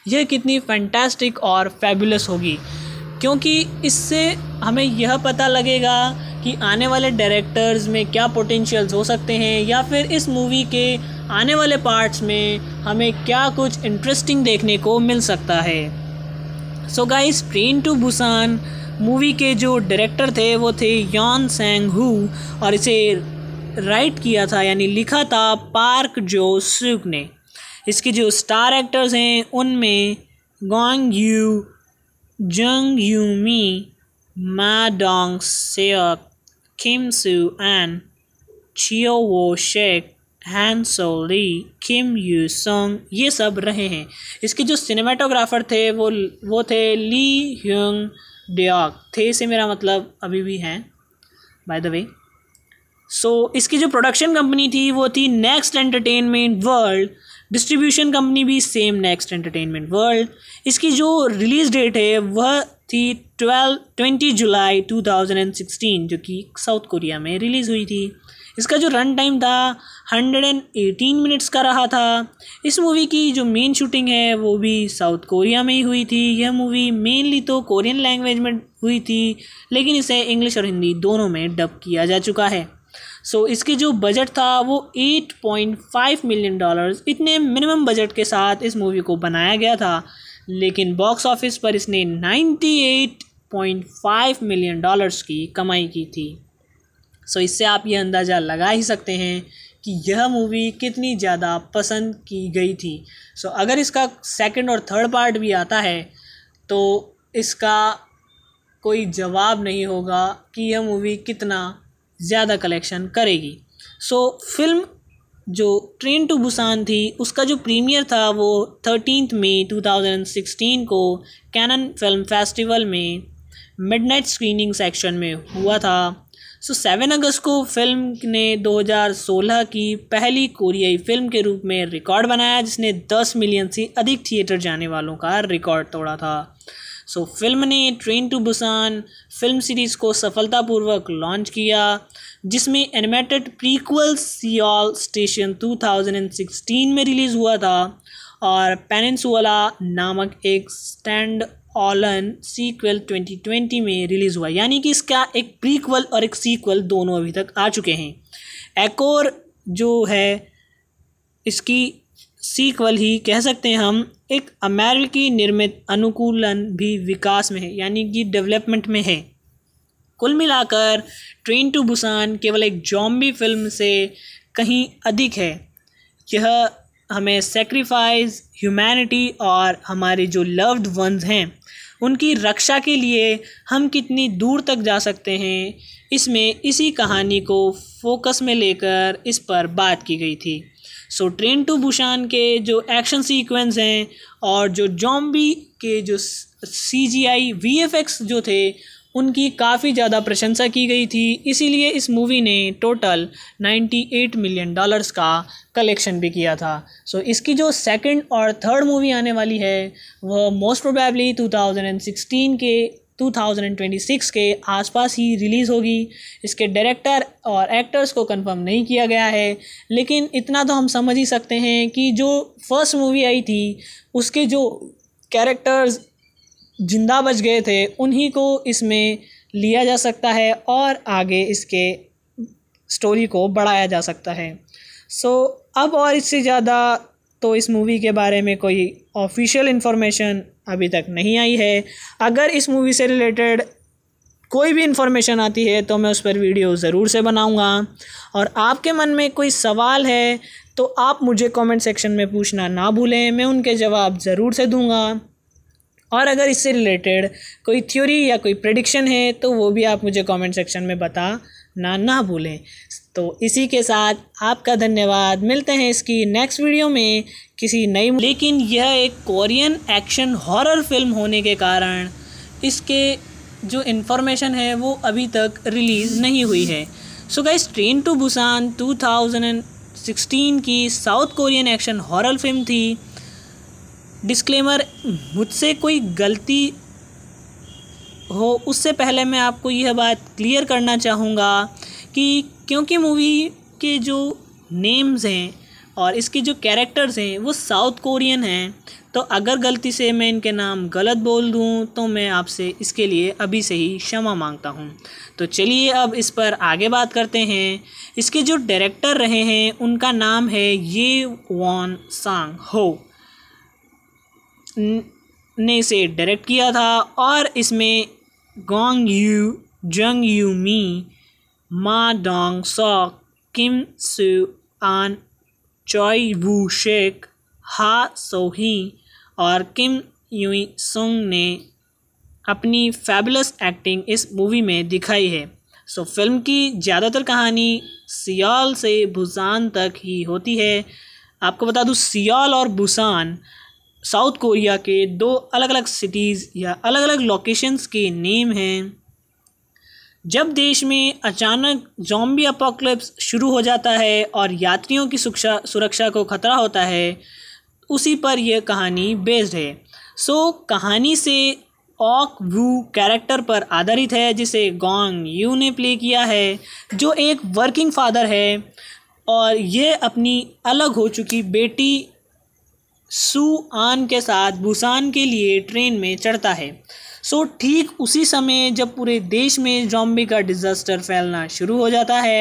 यह कितनी फैंटास्टिक और फैबुलस होगी क्योंकि इससे हमें यह पता लगेगा कि आने वाले डायरेक्टर्स में क्या पोटेंशियल्स हो सकते हैं या फिर इस मूवी के आने वाले पार्ट्स में हमें क्या कुछ इंटरेस्टिंग देखने को मिल सकता है so guys train to Busan movie के जो डायरेक्टर थे वो थे यॉन सेंग हु और इसे राइट किया था यानी लिखा था पार्क जो सुक ने इसके जो स्टार एक्टर्स हैं उनमें Gong Yoo Jung Yu Mi Ma Dong Seok Kim Su An Choi Woo Shik So Lee Kim Eui Sung ये सब रहे हैं इसके जो सिनेमाटोग्राफर थे वो वो थे ली ह्यूंग डियाग थे से मेरा मतलब अभी भी हैं बाय द वे सो इसकी जो प्रोडक्शन कंपनी थी वो थी next entertainment world distribution company भी सेम नेक्स्ट एंटरटेनमेंट वर्ल्ड इसकी जो रिलीज़ डेट है वह थी twelve twenty July two thousand and sixteen जो कि साउथ कोरिया में रिलीज़ हुई थी इसका जो रन टाइम था हंड्रेड एंड एटीन मिनट्स का रहा था इस मूवी की जो मेन शूटिंग है वो भी साउथ कोरिया में ही हुई थी यह मूवी मेनली तो कोरियन लैंग्वेज में हुई थी लेकिन इसे इंग्लिश और हिंदी दोनों में डब किया जा चुका है सो so, इसके जो बजट था वो 8.5 मिलियन डॉलर्स इतने मिनिमम बजट के साथ इस मूवी को बनाया गया था लेकिन बॉक्स ऑफिस पर इसने 98.5 मिलियन डॉलर्स की कमाई की थी सो so, इससे आप ये अंदाज़ा लगा ही सकते हैं कि यह मूवी कितनी ज़्यादा पसंद की गई थी सो so, अगर इसका सेकंड और थर्ड पार्ट भी आता है तो इसका कोई जवाब नहीं होगा कि यह मूवी कितना ज़्यादा कलेक्शन करेगी सो so, फिल्म जो ट्रेन टू बुसान थी उसका जो प्रीमियर था वो थर्टीन मई 2016 को कैनन फिल्म फेस्टिवल में मिडनाइट स्क्रीनिंग सेक्शन में हुआ था सो सेवन अगस्त को फिल्म ने 2016 की पहली कोरियाई फिल्म के रूप में रिकॉर्ड बनाया जिसने 10 मिलियन से अधिक थिएटर जाने वालों का रिकॉर्ड तोड़ा था सो so, फिल्म ने train to Busan film series को सफलतापूर्वक लॉन्च किया जिसमें एनिमेटेड प्रीक्वल सियाल स्टेशन 2016 में रिलीज़ हुआ था और पेनसुअला नामक एक स्टैंड ऑलन सीक्वल 2020 में रिलीज़ हुआ यानी कि इसका एक प्रीक्वल और एक सीक्वल दोनों अभी तक आ चुके हैं एकोर जो है इसकी सीक्वल ही कह सकते हैं हम एक अमेरिकी निर्मित अनुकूलन भी विकास में है यानी कि डेवलपमेंट में है कुल मिलाकर ट्रेन टू बुसान केवल एक जॉम्बी फिल्म से कहीं अधिक है यह हमें सेक्रीफाइस ह्यूमैनिटी और हमारे जो लव्ड वंस हैं उनकी रक्षा के लिए हम कितनी दूर तक जा सकते हैं इसमें इसी कहानी को फोकस में लेकर इस पर बात की गई थी सो ट्रेन टू भूषान के जो एक्शन सीक्वेंस हैं और जो जॉम्बी के जो C G I V F X जो थे उनकी काफ़ी ज़्यादा प्रशंसा की गई थी इसीलिए इस मूवी ने टोटल 98 मिलियन डॉलर्स का कलेक्शन भी किया था सो so, इसकी जो सेकंड और थर्ड मूवी आने वाली है वह मोस्ट प्रोबेबली 2016 के 2026 के आसपास ही रिलीज़ होगी इसके डायरेक्टर और एक्टर्स को कंफर्म नहीं किया गया है लेकिन इतना तो हम समझ ही सकते हैं कि जो फर्स्ट मूवी आई थी उसके जो कैरेक्टर्स जिंदा बच गए थे उन्हीं को इसमें लिया जा सकता है और आगे इसके स्टोरी को बढ़ाया जा सकता है सो so, अब और इससे ज़्यादा तो इस मूवी के बारे में कोई ऑफिशियल इन्फॉर्मेशन अभी तक नहीं आई है अगर इस मूवी से रिलेटेड कोई भी इन्फॉर्मेशन आती है तो मैं उस पर वीडियो ज़रूर से बनाऊंगा और आपके मन में कोई सवाल है तो आप मुझे कमेंट सेक्शन में पूछना ना भूलें मैं उनके जवाब ज़रूर से दूंगा और अगर इससे रिलेटेड कोई थ्योरी या कोई प्रडिक्शन है तो वो भी आप मुझे कमेंट सेक्शन में बताना ना भूलें तो इसी के साथ आपका धन्यवाद मिलते हैं इसकी नेक्स्ट वीडियो में किसी नई लेकिन यह एक कोरियन एक्शन हॉरर फिल्म होने के कारण इसके जो इन्फॉर्मेशन है वो अभी तक रिलीज़ नहीं हुई है so guys train to Busan 2016 की south Korean action horror film थी डिस्क्लेमर मुझसे कोई गलती हो उससे पहले मैं आपको यह बात क्लियर करना चाहूँगा कि क्योंकि मूवी के जो नेम्स हैं और इसके जो कैरेक्टर्स हैं वो साउथ कोरियन हैं तो अगर गलती से मैं इनके नाम गलत बोल दूं तो मैं आपसे इसके लिए अभी से ही क्षमा मांगता हूं तो चलिए अब इस पर आगे बात करते हैं इसके जो डायरेक्टर रहे हैं उनका नाम है ये वॉन सांग हो ने इसे डायरेक्ट किया था और इसमें Gong Yoo Jung Yu Mi Ma Dong sock किम सू आन चॉय वू शेख हा सोही और किम यूई सुंग ने अपनी फैबुलस एक्टिंग इस मूवी में दिखाई है सो so, फिल्म की ज़्यादातर कहानी सियाल से भूसान तक ही होती है आपको बता दूँ सियाल और भूसान साउथ कोरिया के दो अलग अलग सिटीज़ या अलग अलग लोकेशंस के नेम हैं जब देश में अचानक जॉम्बी अपोक्लिप्स शुरू हो जाता है और यात्रियों की सुरक्षा सुरक्षा को खतरा होता है उसी पर यह कहानी बेस्ड है सो so, कहानी से ऑक वू कैरेक्टर पर आधारित है जिसे गोंग यू ने प्ले किया है जो एक वर्किंग फादर है और यह अपनी अलग हो चुकी बेटी सुआन के साथ बुसान के लिए ट्रेन में चढ़ता है सो ठीक उसी समय जब पूरे देश में जॉम्बी का डिज़ास्टर फैलना शुरू हो जाता है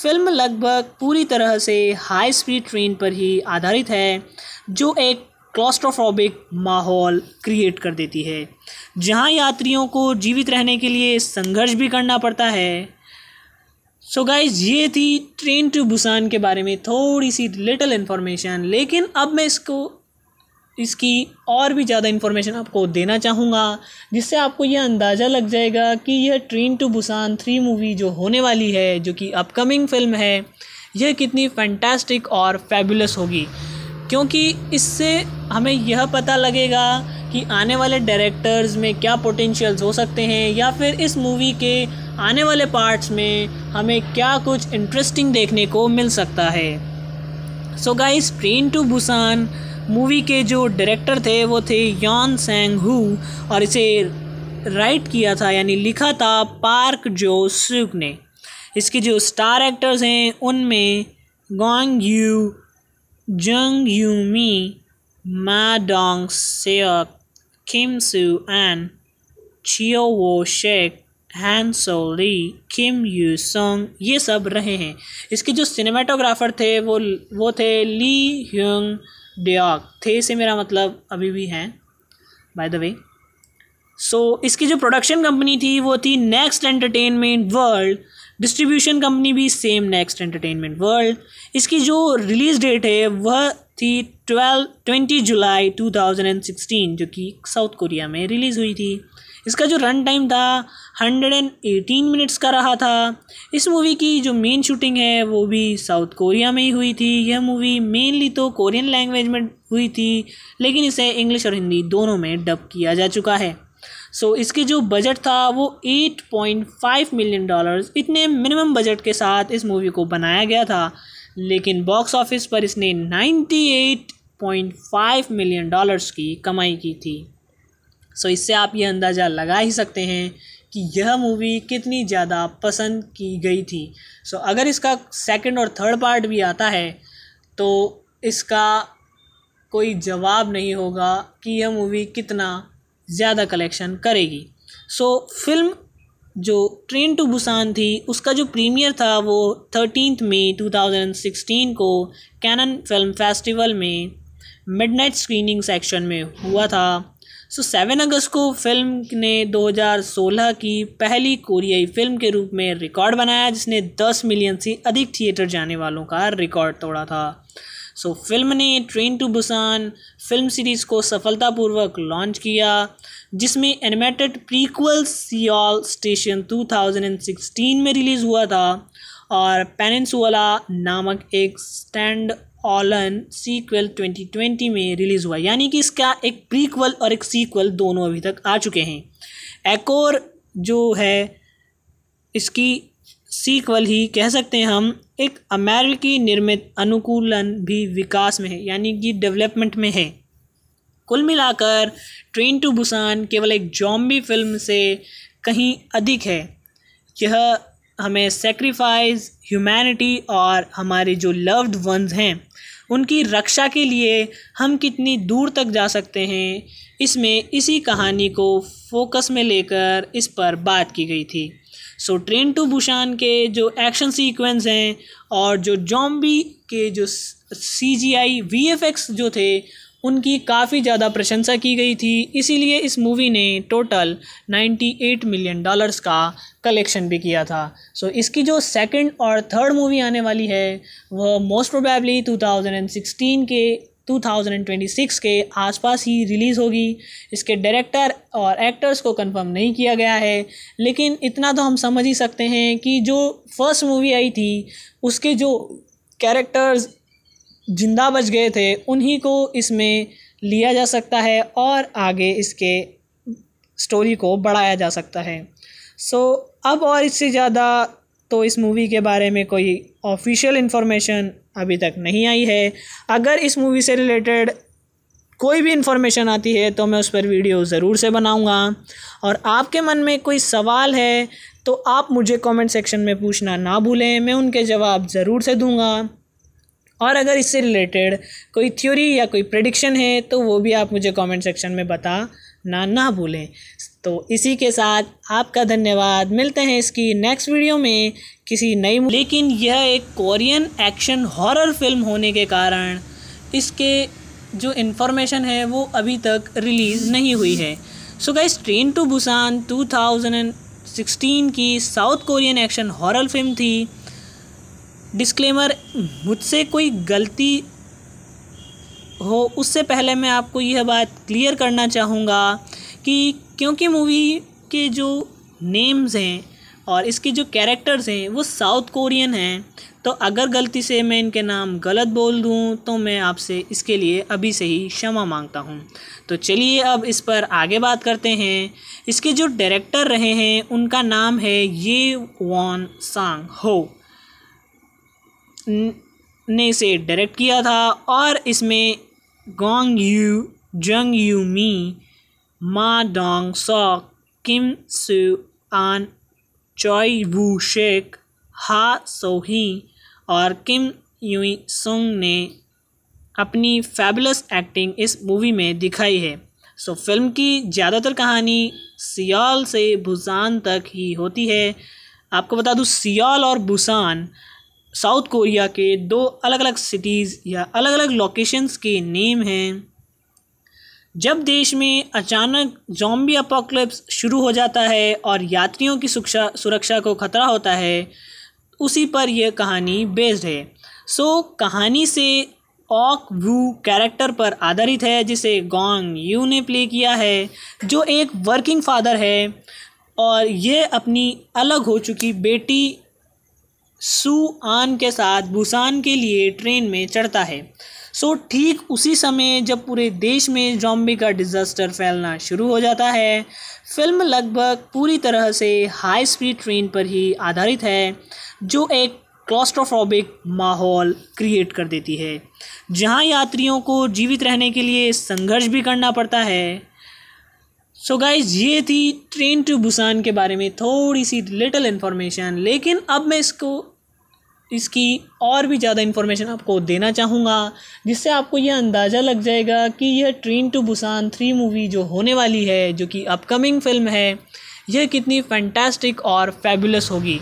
फिल्म लगभग पूरी तरह से हाई स्पीड ट्रेन पर ही आधारित है जो एक क्लॉस्ट्रोफोबिक माहौल क्रिएट कर देती है जहां यात्रियों को जीवित रहने के लिए संघर्ष भी करना पड़ता है सो so गाइज ये थी ट्रेन टू बुसान के बारे में थोड़ी सी लिटिल इन्फॉर्मेशन लेकिन अब मैं इसको इसकी और भी ज़्यादा इन्फॉर्मेशन आपको देना चाहूँगा जिससे आपको यह अंदाज़ा लग जाएगा कि यह train to Busan three movie जो होने वाली है जो कि अपकमिंग फिल्म है यह कितनी फैंटास्टिक और फैबुलस होगी क्योंकि इससे हमें यह पता लगेगा कि आने वाले डायरेक्टर्स में क्या पोटेंशियल्स हो सकते हैं या फिर इस मूवी के आने वाले पार्ट्स में हमें क्या कुछ इंटरेस्टिंग देखने को मिल सकता है so guys train to Busan movie के जो डायरेक्टर थे वो थे यौन सेंग हु और इसे राइट किया था यानी लिखा था पार्क जो सुक ने इसके जो स्टार एक्टर्स हैं उनमें Gong Yoo Jung Yu Mi Ma Dong Seok Kim Su An Choi Woo Sheikh हैं ली किम यू सोंग ये सब रहे हैं इसके जो सिनेमाटोग्राफर थे वो वो थे ली ह्यूंग डियाग थे से मेरा मतलब अभी भी हैं बाय द वे सो इसकी जो प्रोडक्शन कंपनी थी वो थी next entertainment world distribution company भी सेम नेक्स्ट एंटरटेनमेंट वर्ल्ड इसकी जो रिलीज़ डेट है वह थी twelve twenty July two thousand and sixteen जो कि साउथ कोरिया में रिलीज़ हुई थी इसका जो रन टाइम था हंड्रेड एंड एटीन मिनट्स का रहा था इस मूवी की जो मेन शूटिंग है वो भी साउथ कोरिया में ही हुई थी यह मूवी मेनली तो कोरियन लैंग्वेज में हुई थी लेकिन इसे इंग्लिश और हिंदी दोनों में डब किया जा चुका है सो so, इसके जो बजट था वो 8.5 मिलियन डॉलर्स इतने मिनिमम बजट के साथ इस मूवी को बनाया गया था लेकिन बॉक्स ऑफिस पर इसने 98.5 मिलियन डॉलर्स की कमाई की थी सो so, इससे आप ये अंदाज़ा लगा ही सकते हैं कि यह मूवी कितनी ज़्यादा पसंद की गई थी सो so, अगर इसका सेकंड और थर्ड पार्ट भी आता है तो इसका कोई जवाब नहीं होगा कि यह मूवी कितना ज़्यादा कलेक्शन करेगी सो so, फिल्म जो ट्रेन टू बुसान थी उसका जो प्रीमियर था वो थर्टीन मई 2016 को कैनन फिल्म फेस्टिवल में मिडनाइट स्क्रीनिंग सेक्शन में हुआ था सो सेवन अगस्त को फिल्म ने 2016 की पहली कोरियाई फिल्म के रूप में रिकॉर्ड बनाया जिसने 10 मिलियन से अधिक थिएटर जाने वालों का रिकॉर्ड तोड़ा था सो so, फिल्म ने train to Busan film series को सफलतापूर्वक लॉन्च किया जिसमें एनिमेटेड प्रीक्वल सियाल स्टेशन 2016 में रिलीज़ हुआ था और पेनसुअला नामक एक स्टैंड ऑलन सीक्वल 2020 में रिलीज़ हुआ यानी कि इसका एक प्रीक्वल और एक सीक्वल दोनों अभी तक आ चुके हैं एक और जो है इसकी सीक्वल ही कह सकते हैं हम एक अमेरिकी निर्मित अनुकूलन भी विकास में है यानी कि डेवलपमेंट में है कुल मिलाकर ट्रेन टू बुसान केवल एक जॉम्बी फिल्म से कहीं अधिक है यह हमें सेक्रीफाइस ह्यूमैनिटी और हमारे जो लव्ड वंस हैं उनकी रक्षा के लिए हम कितनी दूर तक जा सकते हैं इसमें इसी कहानी को फोकस में लेकर इस पर बात की गई थी सो ट्रेन टू भूषान के जो एक्शन सीक्वेंस हैं और जो जॉम्बी के जो C G I V F X जो थे उनकी काफ़ी ज़्यादा प्रशंसा की गई थी इसीलिए इस मूवी ने टोटल 98 मिलियन डॉलर्स का कलेक्शन भी किया था सो so, इसकी जो सेकंड और थर्ड मूवी आने वाली है वह मोस्ट प्रोबेबली 2016 के 2026 के आसपास ही रिलीज़ होगी इसके डायरेक्टर और एक्टर्स को कंफर्म नहीं किया गया है लेकिन इतना तो हम समझ ही सकते हैं कि जो फर्स्ट मूवी आई थी उसके जो कैरेक्टर्स जिंदा बच गए थे उन्हीं को इसमें लिया जा सकता है और आगे इसके स्टोरी को बढ़ाया जा सकता है सो so, अब और इससे ज़्यादा तो इस मूवी के बारे में कोई ऑफिशियल इन्फॉर्मेशन अभी तक नहीं आई है अगर इस मूवी से रिलेटेड कोई भी इन्फॉर्मेशन आती है तो मैं उस पर वीडियो ज़रूर से बनाऊंगा और आपके मन में कोई सवाल है तो आप मुझे कमेंट सेक्शन में पूछना ना भूलें मैं उनके जवाब ज़रूर से दूंगा और अगर इससे रिलेटेड कोई थ्योरी या कोई प्रडिक्शन है तो वो भी आप मुझे कमेंट सेक्शन में बता ना ना भूलें तो इसी के साथ आपका धन्यवाद मिलते हैं इसकी नेक्स्ट वीडियो में किसी नई लेकिन यह एक कोरियन एक्शन हॉरर फिल्म होने के कारण इसके जो इन्फॉर्मेशन है वो अभी तक रिलीज़ नहीं हुई है so guys train to Busan 2016 की south Korean action horror film थी डिस्क्लेमर मुझसे कोई गलती हो उससे पहले मैं आपको यह बात क्लियर करना चाहूँगा कि क्योंकि मूवी के जो नेम्स हैं और इसके जो कैरेक्टर्स हैं वो साउथ कोरियन हैं तो अगर गलती से मैं इनके नाम गलत बोल दूँ तो मैं आपसे इसके लिए अभी से ही क्षमा मांगता हूँ तो चलिए अब इस पर आगे बात करते हैं इसके जो डायरेक्टर रहे हैं उनका नाम है ये वॉन सांग हो ने इसे डायरेक्ट किया था और इसमें Gong Yoo Jung Yu Mi Ma Dong sock किम सू आन चॉय वू शेख हा सोही और किम यूई सुंग ने अपनी फैबुलस एक्टिंग इस मूवी में दिखाई है सो so, फिल्म की ज़्यादातर कहानी सियाल से भूसान तक ही होती है आपको बता दूँ सियाल और भूसान साउथ कोरिया के दो अलग अलग सिटीज़ या अलग अलग लोकेशंस के नेम हैं जब देश में अचानक जॉम्बी अपोक्लिप्स शुरू हो जाता है और यात्रियों की सुरक्षा सुरक्षा को खतरा होता है उसी पर यह कहानी बेस्ड है सो so, कहानी से ऑक व्यू कैरेक्टर पर आधारित है जिसे गोंग यू ने प्ले किया है जो एक वर्किंग फादर है और यह अपनी अलग हो चुकी बेटी सुआन के साथ बुसान के लिए ट्रेन में चढ़ता है सो ठीक उसी समय जब पूरे देश में जॉम्बी का डिज़ास्टर फैलना शुरू हो जाता है फिल्म लगभग पूरी तरह से हाई स्पीड ट्रेन पर ही आधारित है जो एक क्लॉस्ट्रोफोबिक माहौल क्रिएट कर देती है जहां यात्रियों को जीवित रहने के लिए संघर्ष भी करना पड़ता है सो so गाइज ये थी ट्रेन टू बुसान के बारे में थोड़ी सी लिटिल इन्फॉर्मेशन लेकिन अब मैं इसको इसकी और भी ज़्यादा इन्फॉर्मेशन आपको देना चाहूँगा जिससे आपको यह अंदाज़ा लग जाएगा कि यह train to Busan three movie जो होने वाली है जो कि अपकमिंग फिल्म है यह कितनी फैंटास्टिक और फैबुलस होगी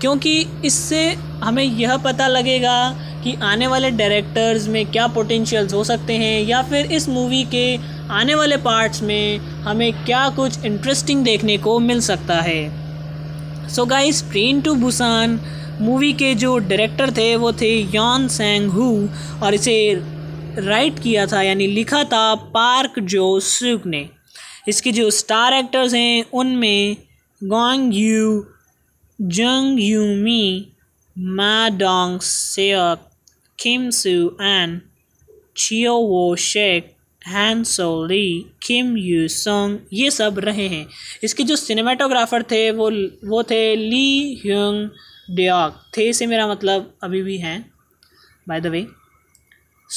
क्योंकि इससे हमें यह पता लगेगा कि आने वाले डायरेक्टर्स में क्या पोटेंशियल्स हो सकते हैं या फिर इस मूवी के आने वाले पार्ट्स में हमें क्या कुछ इंटरेस्टिंग देखने को मिल सकता है so guys train to Busan movie के जो डायरेक्टर थे वो थे यौन सेंग हु और इसे राइट किया था यानी लिखा था पार्क जो सुक ने इसके जो स्टार एक्टर्स हैं उनमें Gong Yoo Jung Yu Mi Ma Dong Seok Kim Su An Choi Woo Sheikh हैं सोली किम यू सोंग ये सब रहे हैं इसके जो सिनेमाटोग्राफर थे वो वो थे ली ह्यूंग डॉग थे से मेरा मतलब अभी भी हैं बाय द वे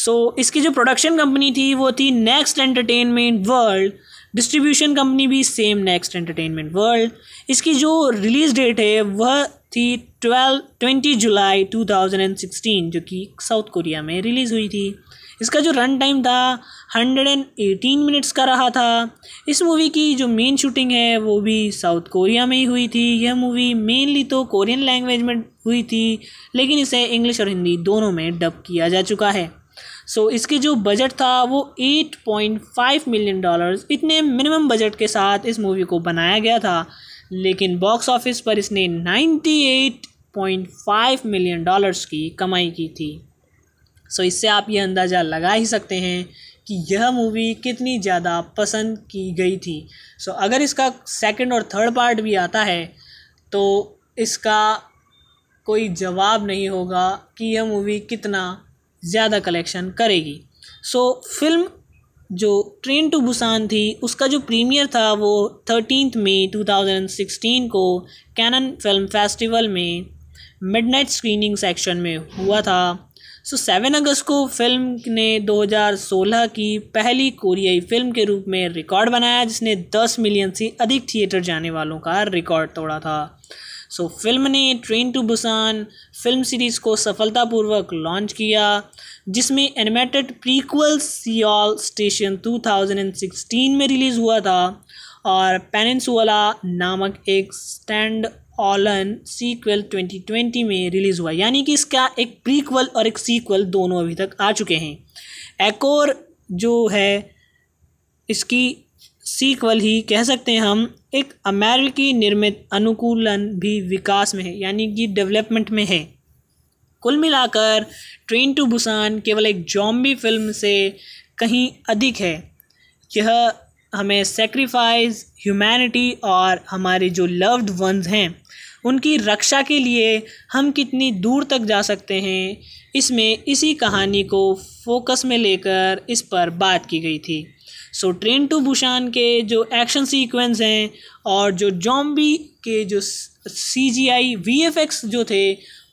सो इसकी जो प्रोडक्शन कंपनी थी वो थी next entertainment world distribution company भी सेम नेक्स्ट एंटरटेनमेंट वर्ल्ड इसकी जो रिलीज़ डेट है वह थी twelve twenty July two thousand and sixteen जो कि साउथ कोरिया में रिलीज़ हुई थी इसका जो रन टाइम था हंड्रेड एंड एटीन मिनट्स का रहा था इस मूवी की जो मेन शूटिंग है वो भी साउथ कोरिया में ही हुई थी यह मूवी मेनली तो कोरियन लैंग्वेज में हुई थी लेकिन इसे इंग्लिश और हिंदी दोनों में डब किया जा चुका है सो so, इसके जो बजट था वो 8.5 मिलियन डॉलर्स इतने मिनिमम बजट के साथ इस मूवी को बनाया गया था लेकिन बॉक्स ऑफिस पर इसने 98.5 मिलियन डॉलर्स की कमाई की थी सो इससे आप ये अंदाज़ा लगा ही सकते हैं कि यह मूवी कितनी ज़्यादा पसंद की गई थी सो so, अगर इसका सेकंड और थर्ड पार्ट भी आता है तो इसका कोई जवाब नहीं होगा कि यह मूवी कितना ज़्यादा कलेक्शन करेगी सो so, फिल्म जो ट्रेन टू बुसान थी उसका जो प्रीमियर था वो थर्टीन मई 2016 को कैनन फिल्म फेस्टिवल में मिडनाइट स्क्रीनिंग सेक्शन में हुआ था सो सेवन अगस्त को फिल्म ने 2016 की पहली कोरियाई फिल्म के रूप में रिकॉर्ड बनाया जिसने 10 मिलियन से अधिक थिएटर जाने वालों का रिकॉर्ड तोड़ा था सो so, फिल्म ने train to Busan film series को सफलतापूर्वक लॉन्च किया जिसमें एनिमेटेड प्रीक्वल सियाल स्टेशन 2016 में रिलीज़ हुआ था और पेनसुअला नामक एक स्टैंड ऑलन सीक्वल 2020 में रिलीज़ हुआ यानी कि इसका एक प्रीक्वल और एक सीक्वल दोनों अभी तक आ चुके हैं एक और जो है इसकी सीक्वल ही कह सकते हैं हम एक अमेरिकी निर्मित अनुकूलन भी विकास में है यानी कि डेवलपमेंट में है कुल मिलाकर ट्रेन टू बुसान केवल एक जॉम्बी फिल्म से कहीं अधिक है यह हमें सेक्रीफाइस ह्यूमैनिटी और हमारे जो लव्ड वंस हैं उनकी रक्षा के लिए हम कितनी दूर तक जा सकते हैं इसमें इसी कहानी को फोकस में लेकर इस पर बात की गई थी सो ट्रेन टू भूषान के जो एक्शन सीक्वेंस हैं और जो जॉम्बी के जो C G I V F X जो थे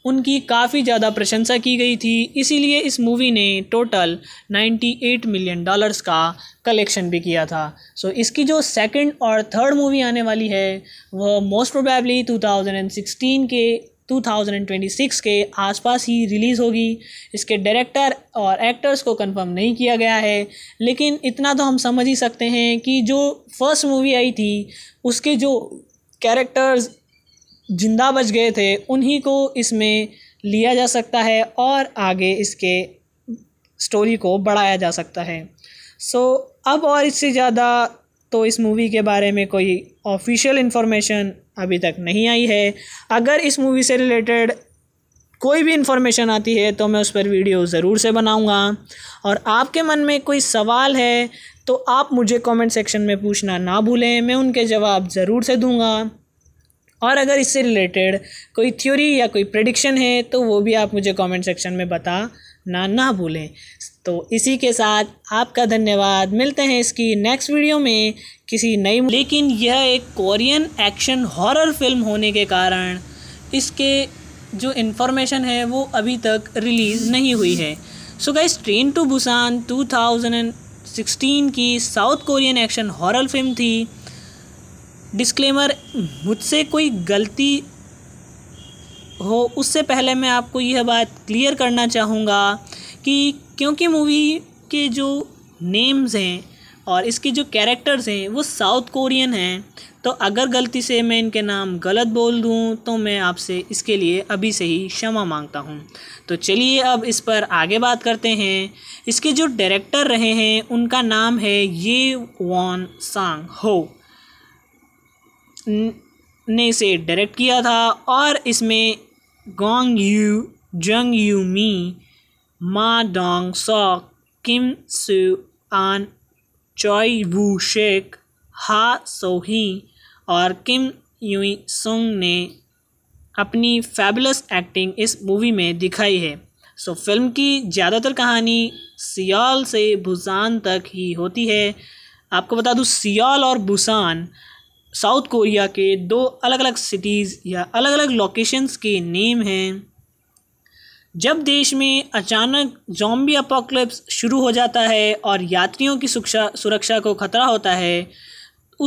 उनकी काफ़ी ज़्यादा प्रशंसा की गई थी इसीलिए इस मूवी ने टोटल 98 मिलियन डॉलर्स का कलेक्शन भी किया था सो so, इसकी जो सेकंड और थर्ड मूवी आने वाली है वह मोस्ट प्रोबेबली 2016 के 2026 के आसपास ही रिलीज़ होगी इसके डायरेक्टर और एक्टर्स को कंफर्म नहीं किया गया है लेकिन इतना तो हम समझ ही सकते हैं कि जो फर्स्ट मूवी आई थी उसके जो कैरेक्टर्स ज़िंदा बच गए थे उन्हीं को इसमें लिया जा सकता है और आगे इसके स्टोरी को बढ़ाया जा सकता है सो so, अब और इससे ज़्यादा तो इस मूवी के बारे में कोई ऑफिशियल इन्फॉर्मेशन अभी तक नहीं आई है अगर इस मूवी से रिलेटेड कोई भी इन्फॉर्मेशन आती है तो मैं उस पर वीडियो ज़रूर से बनाऊंगा और आपके मन में कोई सवाल है तो आप मुझे कमेंट सेक्शन में पूछना ना भूलें मैं उनके जवाब ज़रूर से दूंगा और अगर इससे रिलेटेड कोई थ्योरी या कोई प्रडिक्शन है तो वो भी आप मुझे कमेंट सेक्शन में बता ना ना भूलें तो इसी के साथ आपका धन्यवाद मिलते हैं इसकी नेक्स्ट वीडियो में किसी नई लेकिन यह एक कोरियन एक्शन हॉरर फिल्म होने के कारण इसके जो इन्फॉर्मेशन है वो अभी तक रिलीज़ नहीं हुई है so guys train to Busan 2016 की south Korean action horror film थी डिस्क्लेमर मुझसे कोई गलती हो उससे पहले मैं आपको यह बात क्लियर करना चाहूँगा कि क्योंकि मूवी के जो नेम्स हैं और इसके जो कैरेक्टर्स हैं वो साउथ कोरियन हैं तो अगर गलती से मैं इनके नाम गलत बोल दूं तो मैं आपसे इसके लिए अभी से ही क्षमा मांगता हूं तो चलिए अब इस पर आगे बात करते हैं इसके जो डायरेक्टर रहे हैं उनका नाम है ये वॉन सांग हो ने इसे डायरेक्ट किया था और इसमें Gong Yoo Jung Yu Mi Ma Dong sock किम सू आन चॉय वू शेख हा सोही और किम यूई सुंग ने अपनी फैबुलस एक्टिंग इस मूवी में दिखाई है सो so, फिल्म की ज़्यादातर कहानी सियाल से भूसान तक ही होती है आपको बता दूँ सियाल और भूसान साउथ कोरिया के दो अलग अलग सिटीज़ या अलग अलग लोकेशंस के नेम हैं जब देश में अचानक जॉम्बी अपोकलिप्स शुरू हो जाता है और यात्रियों की सुरक्षा सुरक्षा को खतरा होता है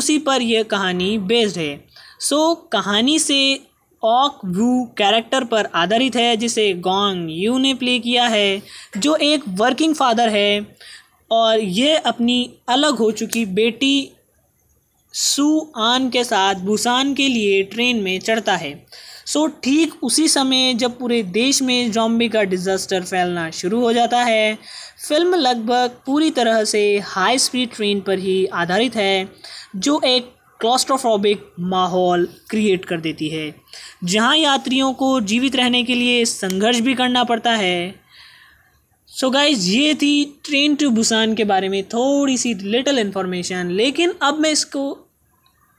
उसी पर यह कहानी बेस्ड है सो कहानी से ऑक व्यू कैरेक्टर पर आधारित है जिसे गोंग यू ने प्ले किया है जो एक वर्किंग फादर है और यह अपनी अलग हो चुकी बेटी सुआन के साथ बुसान के लिए ट्रेन में चढ़ता है सो so, ठीक उसी समय जब पूरे देश में जॉम्बी का डिज़ास्टर फैलना शुरू हो जाता है फिल्म लगभग पूरी तरह से हाई स्पीड ट्रेन पर ही आधारित है जो एक क्लॉस्ट्रोफोबिक माहौल क्रिएट कर देती है जहां यात्रियों को जीवित रहने के लिए संघर्ष भी करना पड़ता है सो so गाइज ये थी ट्रेन टू बुसान के बारे में थोड़ी सी लिटल इन्फॉर्मेशन लेकिन अब मैं इसको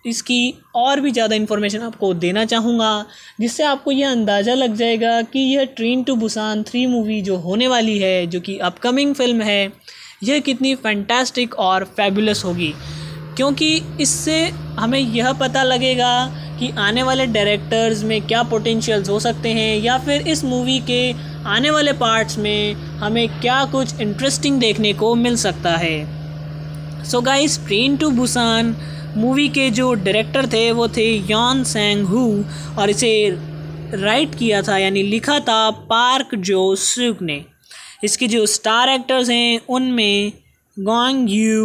इसकी और भी ज़्यादा इन्फॉर्मेशन आपको देना चाहूँगा जिससे आपको यह अंदाज़ा लग जाएगा कि यह train to Busan three movie जो होने वाली है जो कि अपकमिंग फिल्म है यह कितनी फैंटास्टिक और फैबुलस होगी क्योंकि इससे हमें यह पता लगेगा कि आने वाले डायरेक्टर्स में क्या पोटेंशियल्स हो सकते हैं या फिर इस मूवी के आने वाले पार्ट्स में हमें क्या कुछ इंटरेस्टिंग देखने को मिल सकता है so guys train to Busan movie के जो डायरेक्टर थे वो थे यॉन सेंग हु और इसे राइट किया था यानी लिखा था पार्क जो सुक ने इसके जो स्टार एक्टर्स हैं उनमें Gong Yoo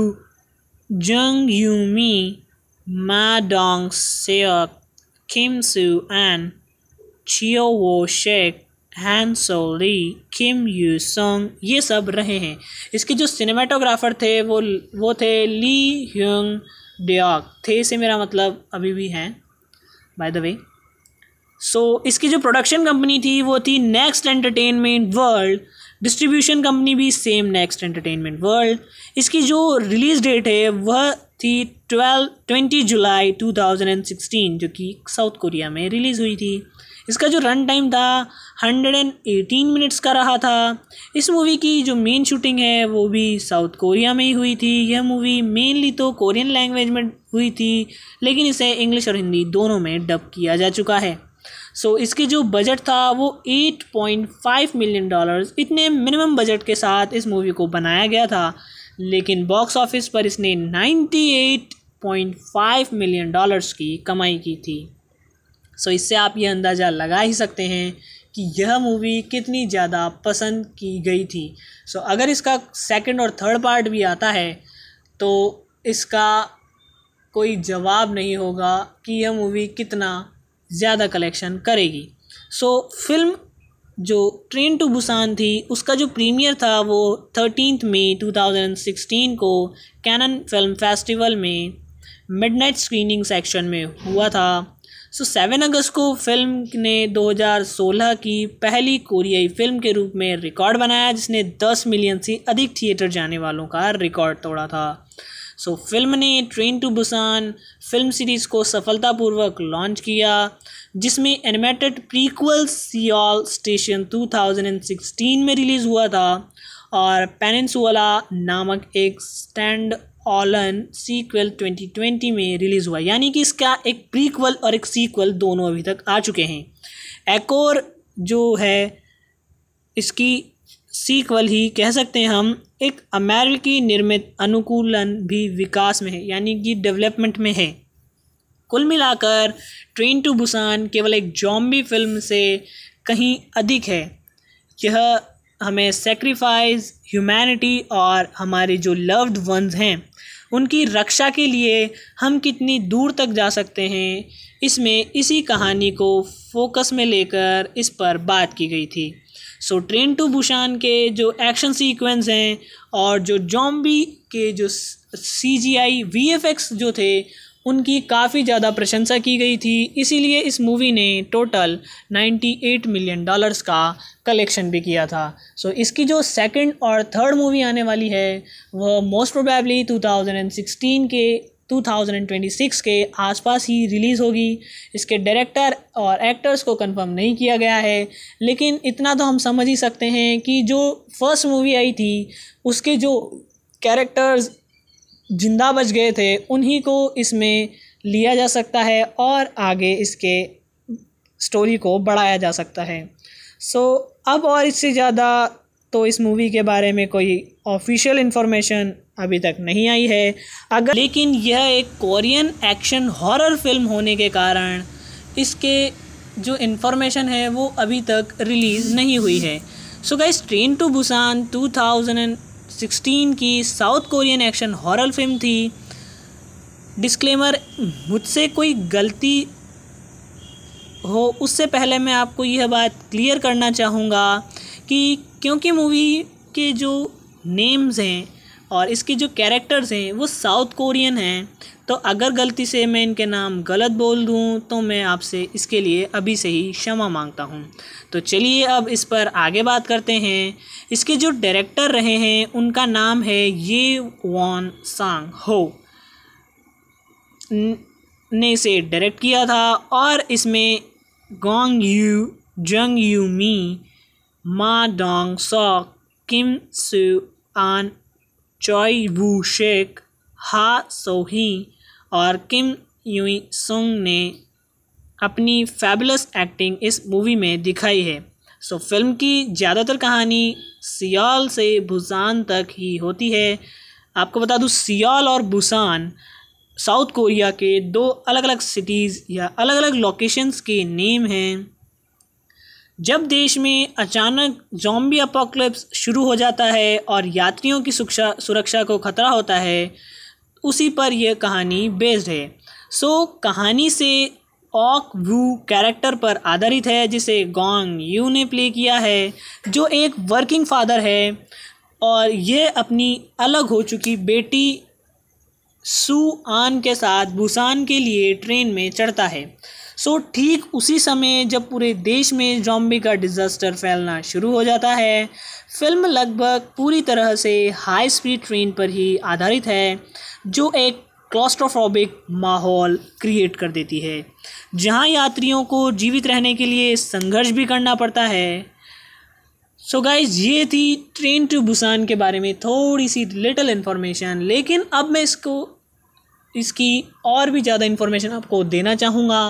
Jung Yoo Mi, Ma Dong Seok, Kim Soo An, Chio Wo Shek, Han Sohee Kim Eui Sung ये सब रहे हैं इसके जो सिनेमाटोग्राफर थे वो वो थे ली ह्यूंग डॉक थे से मेरा मतलब अभी भी हैं बाय द वे सो इसकी जो प्रोडक्शन कंपनी थी वो थी next entertainment world distribution company भी सेम नेक्स्ट एंटरटेनमेंट वर्ल्ड इसकी जो रिलीज़ डेट है वह थी twelve twenty July two thousand and sixteen जो कि साउथ कोरिया में रिलीज़ हुई थी इसका जो रन टाइम था हंड्रेड एंड एटीन मिनट्स का रहा था इस मूवी की जो मेन शूटिंग है वो भी साउथ कोरिया में ही हुई थी यह मूवी मेनली तो कोरियन लैंग्वेज में हुई थी लेकिन इसे इंग्लिश और हिंदी दोनों में डब किया जा चुका है सो so, इसकी जो बजट था वो 8.5 मिलियन डॉलर्स इतने मिनिमम बजट के साथ इस मूवी को बनाया गया था लेकिन बॉक्स ऑफिस पर इसने 98.5 मिलियन डॉलर्स की कमाई की थी सो so, इससे आप ये अंदाज़ा लगा ही सकते हैं कि यह मूवी कितनी ज़्यादा पसंद की गई थी सो so, अगर इसका सेकंड और थर्ड पार्ट भी आता है तो इसका कोई जवाब नहीं होगा कि यह मूवी कितना ज़्यादा कलेक्शन करेगी सो so, फिल्म जो ट्रेन टू बुसान थी उसका जो प्रीमियर था वो थर्टीन मई 2016 को कैनन फिल्म फेस्टिवल में मिडनाइट स्क्रीनिंग सेक्शन में हुआ था सो सेवन अगस्त को फिल्म ने 2016 की पहली कोरियाई फिल्म के रूप में रिकॉर्ड बनाया जिसने 10 मिलियन से अधिक थिएटर जाने वालों का रिकॉर्ड तोड़ा था सो फिल्म ने train to Busan film series को सफलतापूर्वक लॉन्च किया जिसमें एनिमेटेड प्रीक्वल सियाल स्टेशन 2016 में रिलीज़ हुआ था और पेनसुअला नामक एक स्टैंड ऑलन सीक्वल 2020 में रिलीज़ हुआ यानी कि इसका एक प्रीक्वल और एक सीक्वल दोनों अभी तक आ चुके हैं एक और जो है इसकी सीक्वल ही कह सकते हैं हम एक अमेरिकी निर्मित अनुकूलन भी विकास में है यानी कि डेवलपमेंट में है कुल मिलाकर ट्रेन टू बुसान केवल एक जॉम्बी फिल्म से कहीं अधिक है यह हमें सेक्रीफाइस ह्यूमैनिटी और हमारे जो लव्ड वंस हैं उनकी रक्षा के लिए हम कितनी दूर तक जा सकते हैं इसमें इसी कहानी को फोकस में लेकर इस पर बात की गई थी सो ट्रेन टू बुशान के जो एक्शन सीक्वेंस हैं और जो जॉम्बी के जो C G I V F X जो थे उनकी काफ़ी ज़्यादा प्रशंसा की गई थी इसीलिए इस मूवी ने टोटल 98 मिलियन डॉलर्स का कलेक्शन भी किया था सो so, इसकी जो सेकंड और थर्ड मूवी आने वाली है वह मोस्ट प्रोबेबली 2016 के 2026 के आसपास ही रिलीज़ होगी इसके डायरेक्टर और एक्टर्स को कंफर्म नहीं किया गया है लेकिन इतना तो हम समझ ही सकते हैं कि जो फर्स्ट मूवी आई थी उसके जो कैरेक्टर्स जिंदा बच गए थे उन्हीं को इसमें लिया जा सकता है और आगे इसके स्टोरी को बढ़ाया जा सकता है सो so, अब और इससे ज़्यादा तो इस मूवी के बारे में कोई ऑफिशियल इन्फॉर्मेशन अभी तक नहीं आई है अगर लेकिन यह एक कोरियन एक्शन हॉरर फिल्म होने के कारण इसके जो इन्फॉर्मेशन है वो अभी तक रिलीज़ नहीं हुई है so guys train to Busan 2016 की south Korean action horror film थी डिस्क्लेमर मुझसे कोई गलती हो उससे पहले मैं आपको यह बात क्लियर करना चाहूँगा कि क्योंकि मूवी के जो नेम्स हैं और इसकी जो कैरेक्टर्स हैं वो साउथ कोरियन हैं तो अगर गलती से मैं इनके नाम गलत बोल दूं तो मैं आपसे इसके लिए अभी से ही क्षमा मांगता हूं तो चलिए अब इस पर आगे बात करते हैं इसके जो डायरेक्टर रहे हैं उनका नाम है ये वॉन सांग हो ने इसे डायरेक्ट किया था और इसमें Gong Yoo Jung Yu Mi Ma Dong saw किम सू आन चॉय वू शेक हा सोही और किम यूई सुंग ने अपनी फैबुलस एक्टिंग इस मूवी में दिखाई है सो so, फिल्म की ज़्यादातर कहानी सियाल से भूसान तक ही होती है आपको बता दूँ सियाल और भूसान साउथ कोरिया के दो अलग अलग सिटीज़ या अलग अलग लोकेशंस के नेम हैं जब देश में अचानक जॉम्बी अपोक्लिप्स शुरू हो जाता है और यात्रियों की सुरक्षा सुरक्षा को खतरा होता है उसी पर यह कहानी बेस्ड है सो कहानी से ऑक वू कैरेक्टर पर आधारित है जिसे गोंग यू ने प्ले किया है जो एक वर्किंग फादर है और यह अपनी अलग हो चुकी बेटी सू आन के साथ बुसान के लिए ट्रेन में चढ़ता है सो ठीक उसी समय जब पूरे देश में जॉम्बी का डिज़ास्टर फैलना शुरू हो जाता है फिल्म लगभग पूरी तरह से हाई स्पीड ट्रेन पर ही आधारित है जो एक क्लॉस्ट्रोफोबिक माहौल क्रिएट कर देती है जहां यात्रियों को जीवित रहने के लिए संघर्ष भी करना पड़ता है सो so गाइज ये थी ट्रेन टू बुसान के बारे में थोड़ी सी लिटल इन्फॉर्मेशन लेकिन अब मैं इसको इसकी और भी ज़्यादा इन्फॉर्मेशन आपको देना चाहूँगा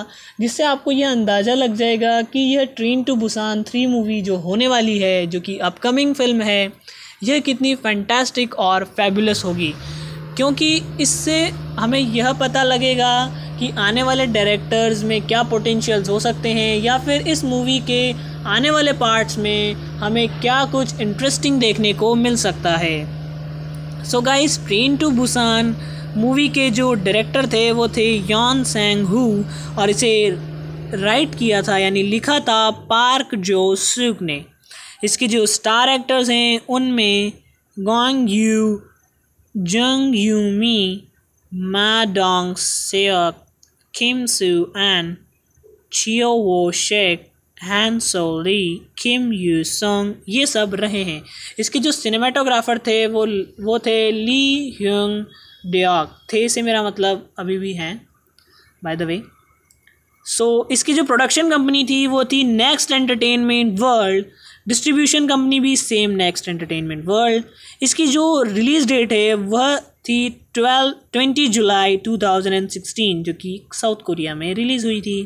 जिससे आपको यह अंदाज़ा लग जाएगा कि यह train to Busan three movie जो होने वाली है जो कि अपकमिंग फिल्म है यह कितनी फैंटास्टिक और फैबुलस होगी क्योंकि इससे हमें यह पता लगेगा कि आने वाले डायरेक्टर्स में क्या पोटेंशियल्स हो सकते हैं या फिर इस मूवी के आने वाले पार्ट्स में हमें क्या कुछ इंटरेस्टिंग देखने को मिल सकता है so guys train to Busan movie के जो डायरेक्टर थे वो थे यौन सेंग हु और इसे राइट किया था यानी लिखा था पार्क जो सुक ने इसके जो स्टार एक्टर्स हैं उनमें Gong Yoo Jung Yu Mi Ma Dong Seok Kim Su An Choi Woo Sheikh हैं सोली किम यू सोंग ये सब रहे हैं इसके जो सिनेमाटोग्राफर थे वो वो थे ली ह्यूंग डियाग थे से मेरा मतलब अभी भी हैं बाय द वे सो इसकी जो प्रोडक्शन कंपनी थी वो थी next entertainment world distribution company भी सेम नेक्स्ट एंटरटेनमेंट वर्ल्ड इसकी जो रिलीज़ डेट है वह थी twelve twenty July two thousand and sixteen जो कि साउथ कोरिया में रिलीज़ हुई थी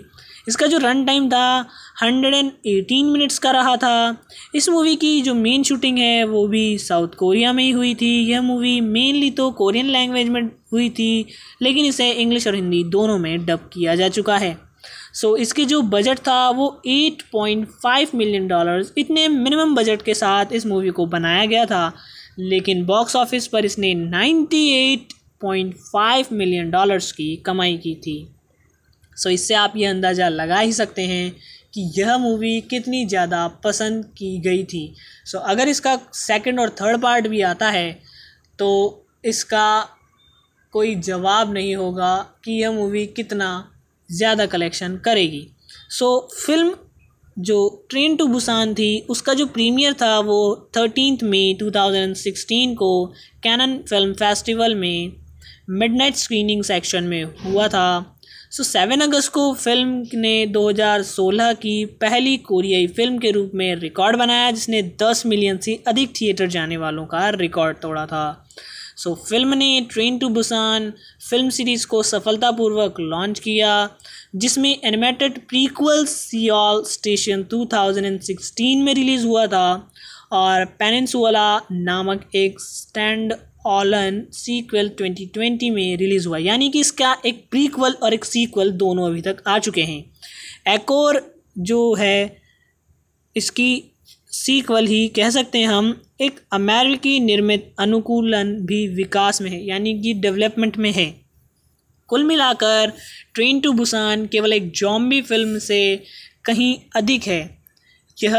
इसका जो रन टाइम था हंड्रेड एंड एटीन मिनट्स का रहा था इस मूवी की जो मेन शूटिंग है वो भी साउथ कोरिया में ही हुई थी यह मूवी मेनली तो कोरियन लैंग्वेज में हुई थी लेकिन इसे इंग्लिश और हिंदी दोनों में डब किया जा चुका है सो so, इसके जो बजट था वो 8.5 मिलियन डॉलर्स इतने मिनिमम बजट के साथ इस मूवी को बनाया गया था लेकिन बॉक्स ऑफिस पर इसने 98.5 मिलियन डॉलर्स की कमाई की थी सो so, इससे आप ये अंदाज़ा लगा ही सकते हैं कि यह मूवी कितनी ज़्यादा पसंद की गई थी सो so, अगर इसका सेकंड और थर्ड पार्ट भी आता है तो इसका कोई जवाब नहीं होगा कि यह मूवी कितना ज़्यादा कलेक्शन करेगी सो so, फिल्म जो ट्रेन टू बुसान थी उसका जो प्रीमियर था वो थर्टीन मई 2016 को कैनन फिल्म फेस्टिवल में मिडनाइट स्क्रीनिंग सेक्शन में हुआ था सो सेवन अगस्त को फिल्म ने 2016 की पहली कोरियाई फिल्म के रूप में रिकॉर्ड बनाया जिसने 10 मिलियन से अधिक थिएटर जाने वालों का रिकॉर्ड तोड़ा था सो so, फिल्म ने train to Busan film series को सफलतापूर्वक लॉन्च किया जिसमें एनिमेटेड प्रीक्वल सियाल स्टेशन 2016 में रिलीज़ हुआ था और पेनसुअला नामक एक स्टैंड ऑलन सीक्वल 2020 में रिलीज़ हुआ यानी कि इसका एक प्रीक्वल और एक सीक्वल दोनों अभी तक आ चुके हैं एक और जो है इसकी सीक्वल ही कह सकते हैं हम एक अमेरिकी निर्मित अनुकूलन भी विकास में है यानी कि डेवलपमेंट में है कुल मिलाकर ट्रेन टू बुसान केवल एक जॉम्बी फिल्म से कहीं अधिक है यह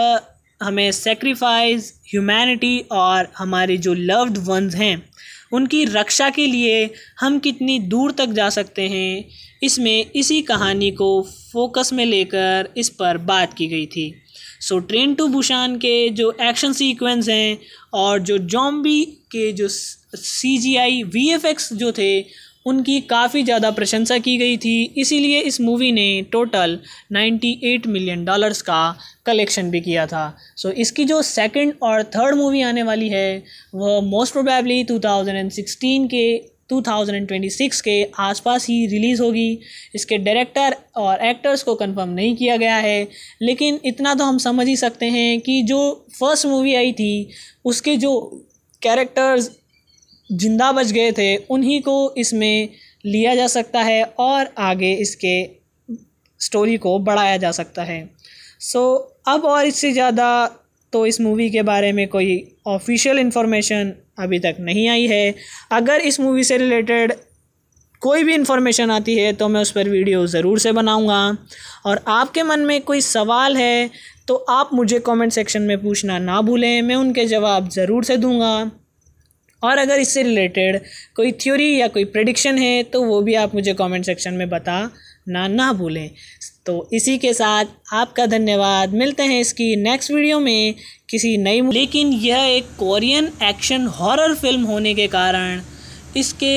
हमें सेक्रीफाइस ह्यूमैनिटी और हमारे जो लव्ड वंस हैं उनकी रक्षा के लिए हम कितनी दूर तक जा सकते हैं इसमें इसी कहानी को फोकस में लेकर इस पर बात की गई थी सो ट्रेन टू बुशान के जो एक्शन सीक्वेंस हैं और जो जॉम्बी के जो C G I V F X जो थे उनकी काफ़ी ज़्यादा प्रशंसा की गई थी इसीलिए इस मूवी ने टोटल 98 मिलियन डॉलर्स का कलेक्शन भी किया था सो so, इसकी जो सेकंड और थर्ड मूवी आने वाली है वह मोस्ट प्रोबेबली 2016 के 2026 के आसपास ही रिलीज़ होगी इसके डायरेक्टर और एक्टर्स को कंफर्म नहीं किया गया है लेकिन इतना तो हम समझ ही सकते हैं कि जो फर्स्ट मूवी आई थी उसके जो कैरेक्टर्स जिंदा बच गए थे उन्हीं को इसमें लिया जा सकता है और आगे इसके स्टोरी को बढ़ाया जा सकता है सो so, अब और इससे ज़्यादा तो इस मूवी के बारे में कोई ऑफिशियल इन्फॉर्मेशन अभी तक नहीं आई है अगर इस मूवी से रिलेटेड कोई भी इन्फॉर्मेशन आती है तो मैं उस पर वीडियो ज़रूर से बनाऊंगा और आपके मन में कोई सवाल है तो आप मुझे कमेंट सेक्शन में पूछना ना भूलें मैं उनके जवाब ज़रूर से दूंगा और अगर इससे रिलेटेड कोई थ्योरी या कोई प्रडिक्शन है तो वो भी आप मुझे कमेंट सेक्शन में बता ना ना भूलें तो इसी के साथ आपका धन्यवाद मिलते हैं इसकी नेक्स्ट वीडियो में किसी नई लेकिन यह एक कोरियन एक्शन हॉरर फिल्म होने के कारण इसके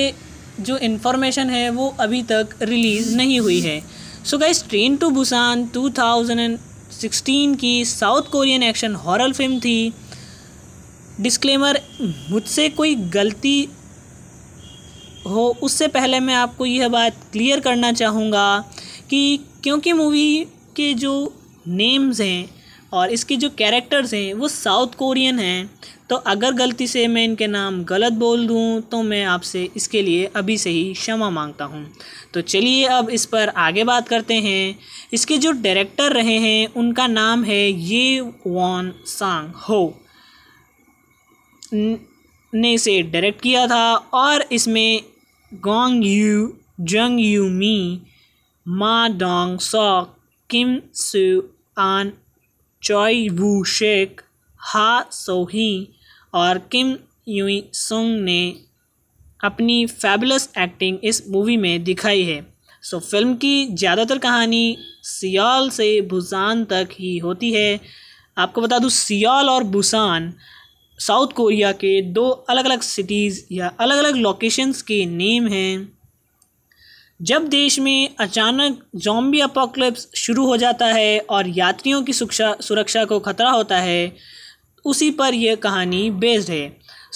जो इन्फॉर्मेशन है वो अभी तक रिलीज़ नहीं हुई है so guys train to Busan 2016 की south Korean action horror film थी डिस्क्लेमर मुझसे कोई गलती हो उससे पहले मैं आपको यह बात क्लियर करना चाहूँगा कि क्योंकि मूवी के जो नेम्स हैं और इसके जो कैरेक्टर्स हैं वो साउथ कोरियन हैं तो अगर गलती से मैं इनके नाम गलत बोल दूँ तो मैं आपसे इसके लिए अभी से ही क्षमा मांगता हूँ तो चलिए अब इस पर आगे बात करते हैं इसके जो डायरेक्टर रहे हैं उनका नाम है ये वॉन सांग हो ने इसे डायरेक्ट किया था और इसमें Gong Yoo Jung Yu Mi Ma Dong sock किम सू आन चॉय वू शेख हा सोही और किम यूई सुंग ने अपनी फैबुलस एक्टिंग इस मूवी में दिखाई है सो so, फिल्म की ज़्यादातर कहानी सियाल से भूसान तक ही होती है आपको बता दूँ सियाल और भूसान साउथ कोरिया के दो अलग अलग सिटीज़ या अलग अलग लोकेशंस के नेम हैं जब देश में अचानक जॉम्बी अपोक्लिप्स शुरू हो जाता है और यात्रियों की सुरक्षा सुरक्षा को खतरा होता है उसी पर यह कहानी बेस्ड है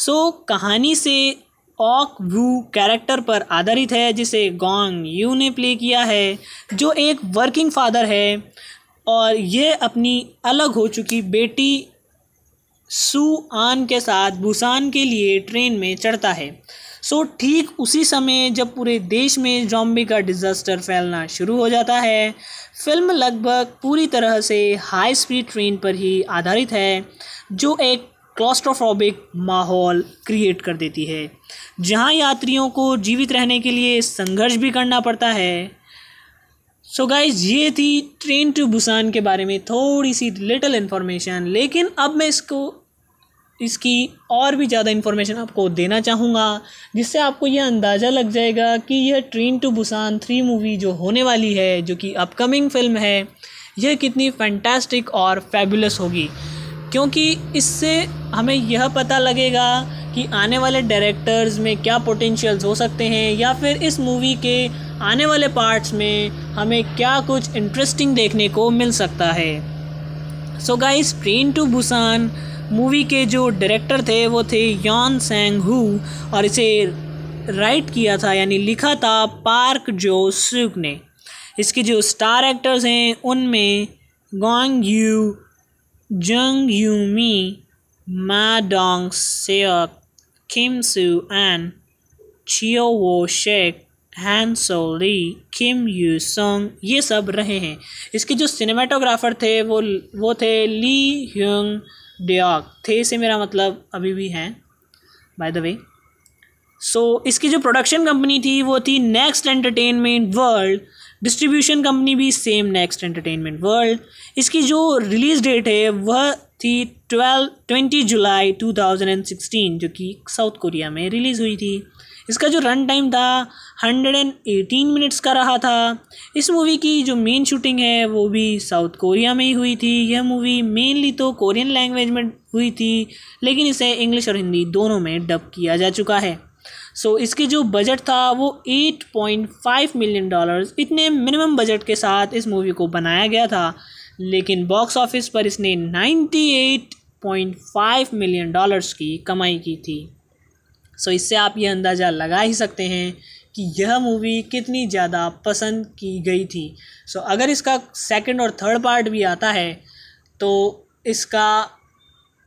सो so, कहानी से ऑक व्यू कैरेक्टर पर आधारित है जिसे गोंग यू ने प्ले किया है जो एक वर्किंग फादर है और यह अपनी अलग हो चुकी बेटी सुआन के साथ बुसान के लिए ट्रेन में चढ़ता है सो ठीक उसी समय जब पूरे देश में जॉम्बी का डिज़ास्टर फैलना शुरू हो जाता है फिल्म लगभग पूरी तरह से हाई स्पीड ट्रेन पर ही आधारित है जो एक क्लॉस्ट्रोफोबिक माहौल क्रिएट कर देती है जहां यात्रियों को जीवित रहने के लिए संघर्ष भी करना पड़ता है सो so गाइज ये थी ट्रेन टू बुसान के बारे में थोड़ी सी लिटिल इन्फॉर्मेशन लेकिन अब मैं इसको इसकी और भी ज़्यादा इन्फॉर्मेशन आपको देना चाहूँगा जिससे आपको यह अंदाज़ा लग जाएगा कि यह train to Busan three movie जो होने वाली है जो कि अपकमिंग फिल्म है यह कितनी फैंटास्टिक और फैबुलस होगी क्योंकि इससे हमें यह पता लगेगा कि आने वाले डायरेक्टर्स में क्या पोटेंशियल्स हो सकते हैं या फिर इस मूवी के आने वाले पार्ट्स में हमें क्या कुछ इंटरेस्टिंग देखने को मिल सकता है so guys train to Busan movie के जो डायरेक्टर थे वो थे यौन सेंग हु और इसे राइट किया था यानी लिखा था पार्क जो सुक ने इसके जो स्टार एक्टर्स हैं उनमें Gong Yoo Jung Yu Mi Ma Dong Seok Kim Su An Choi Woo Sheikh हैं सोली किम यू सोंग ये सब रहे हैं इसके जो सिनेमाटोग्राफर थे वो वो थे ली ह्यूंग डॉग थे से मेरा मतलब अभी भी हैं बाय द वे सो इसकी जो प्रोडक्शन कंपनी थी वो थी next entertainment world distribution company भी सेम नेक्स्ट एंटरटेनमेंट वर्ल्ड इसकी जो रिलीज़ डेट है वह थी twelve twenty July two thousand and sixteen जो कि साउथ कोरिया में रिलीज़ हुई थी इसका जो रन टाइम था हंड्रेड एंड एटीन मिनट्स का रहा था इस मूवी की जो मेन शूटिंग है वो भी साउथ कोरिया में ही हुई थी यह मूवी मेनली तो कोरियन लैंग्वेज में हुई थी लेकिन इसे इंग्लिश और हिंदी दोनों में डब किया जा चुका है सो so, इसके जो बजट था वो 8.5 मिलियन डॉलर्स इतने मिनिमम बजट के साथ इस मूवी को बनाया गया था लेकिन बॉक्स ऑफिस पर इसने 98.5 मिलियन डॉलर्स की कमाई की थी सो इससे आप ये अंदाज़ा लगा ही सकते हैं कि यह मूवी कितनी ज़्यादा पसंद की गई थी सो अगर इसका सेकंड और थर्ड पार्ट भी आता है तो इसका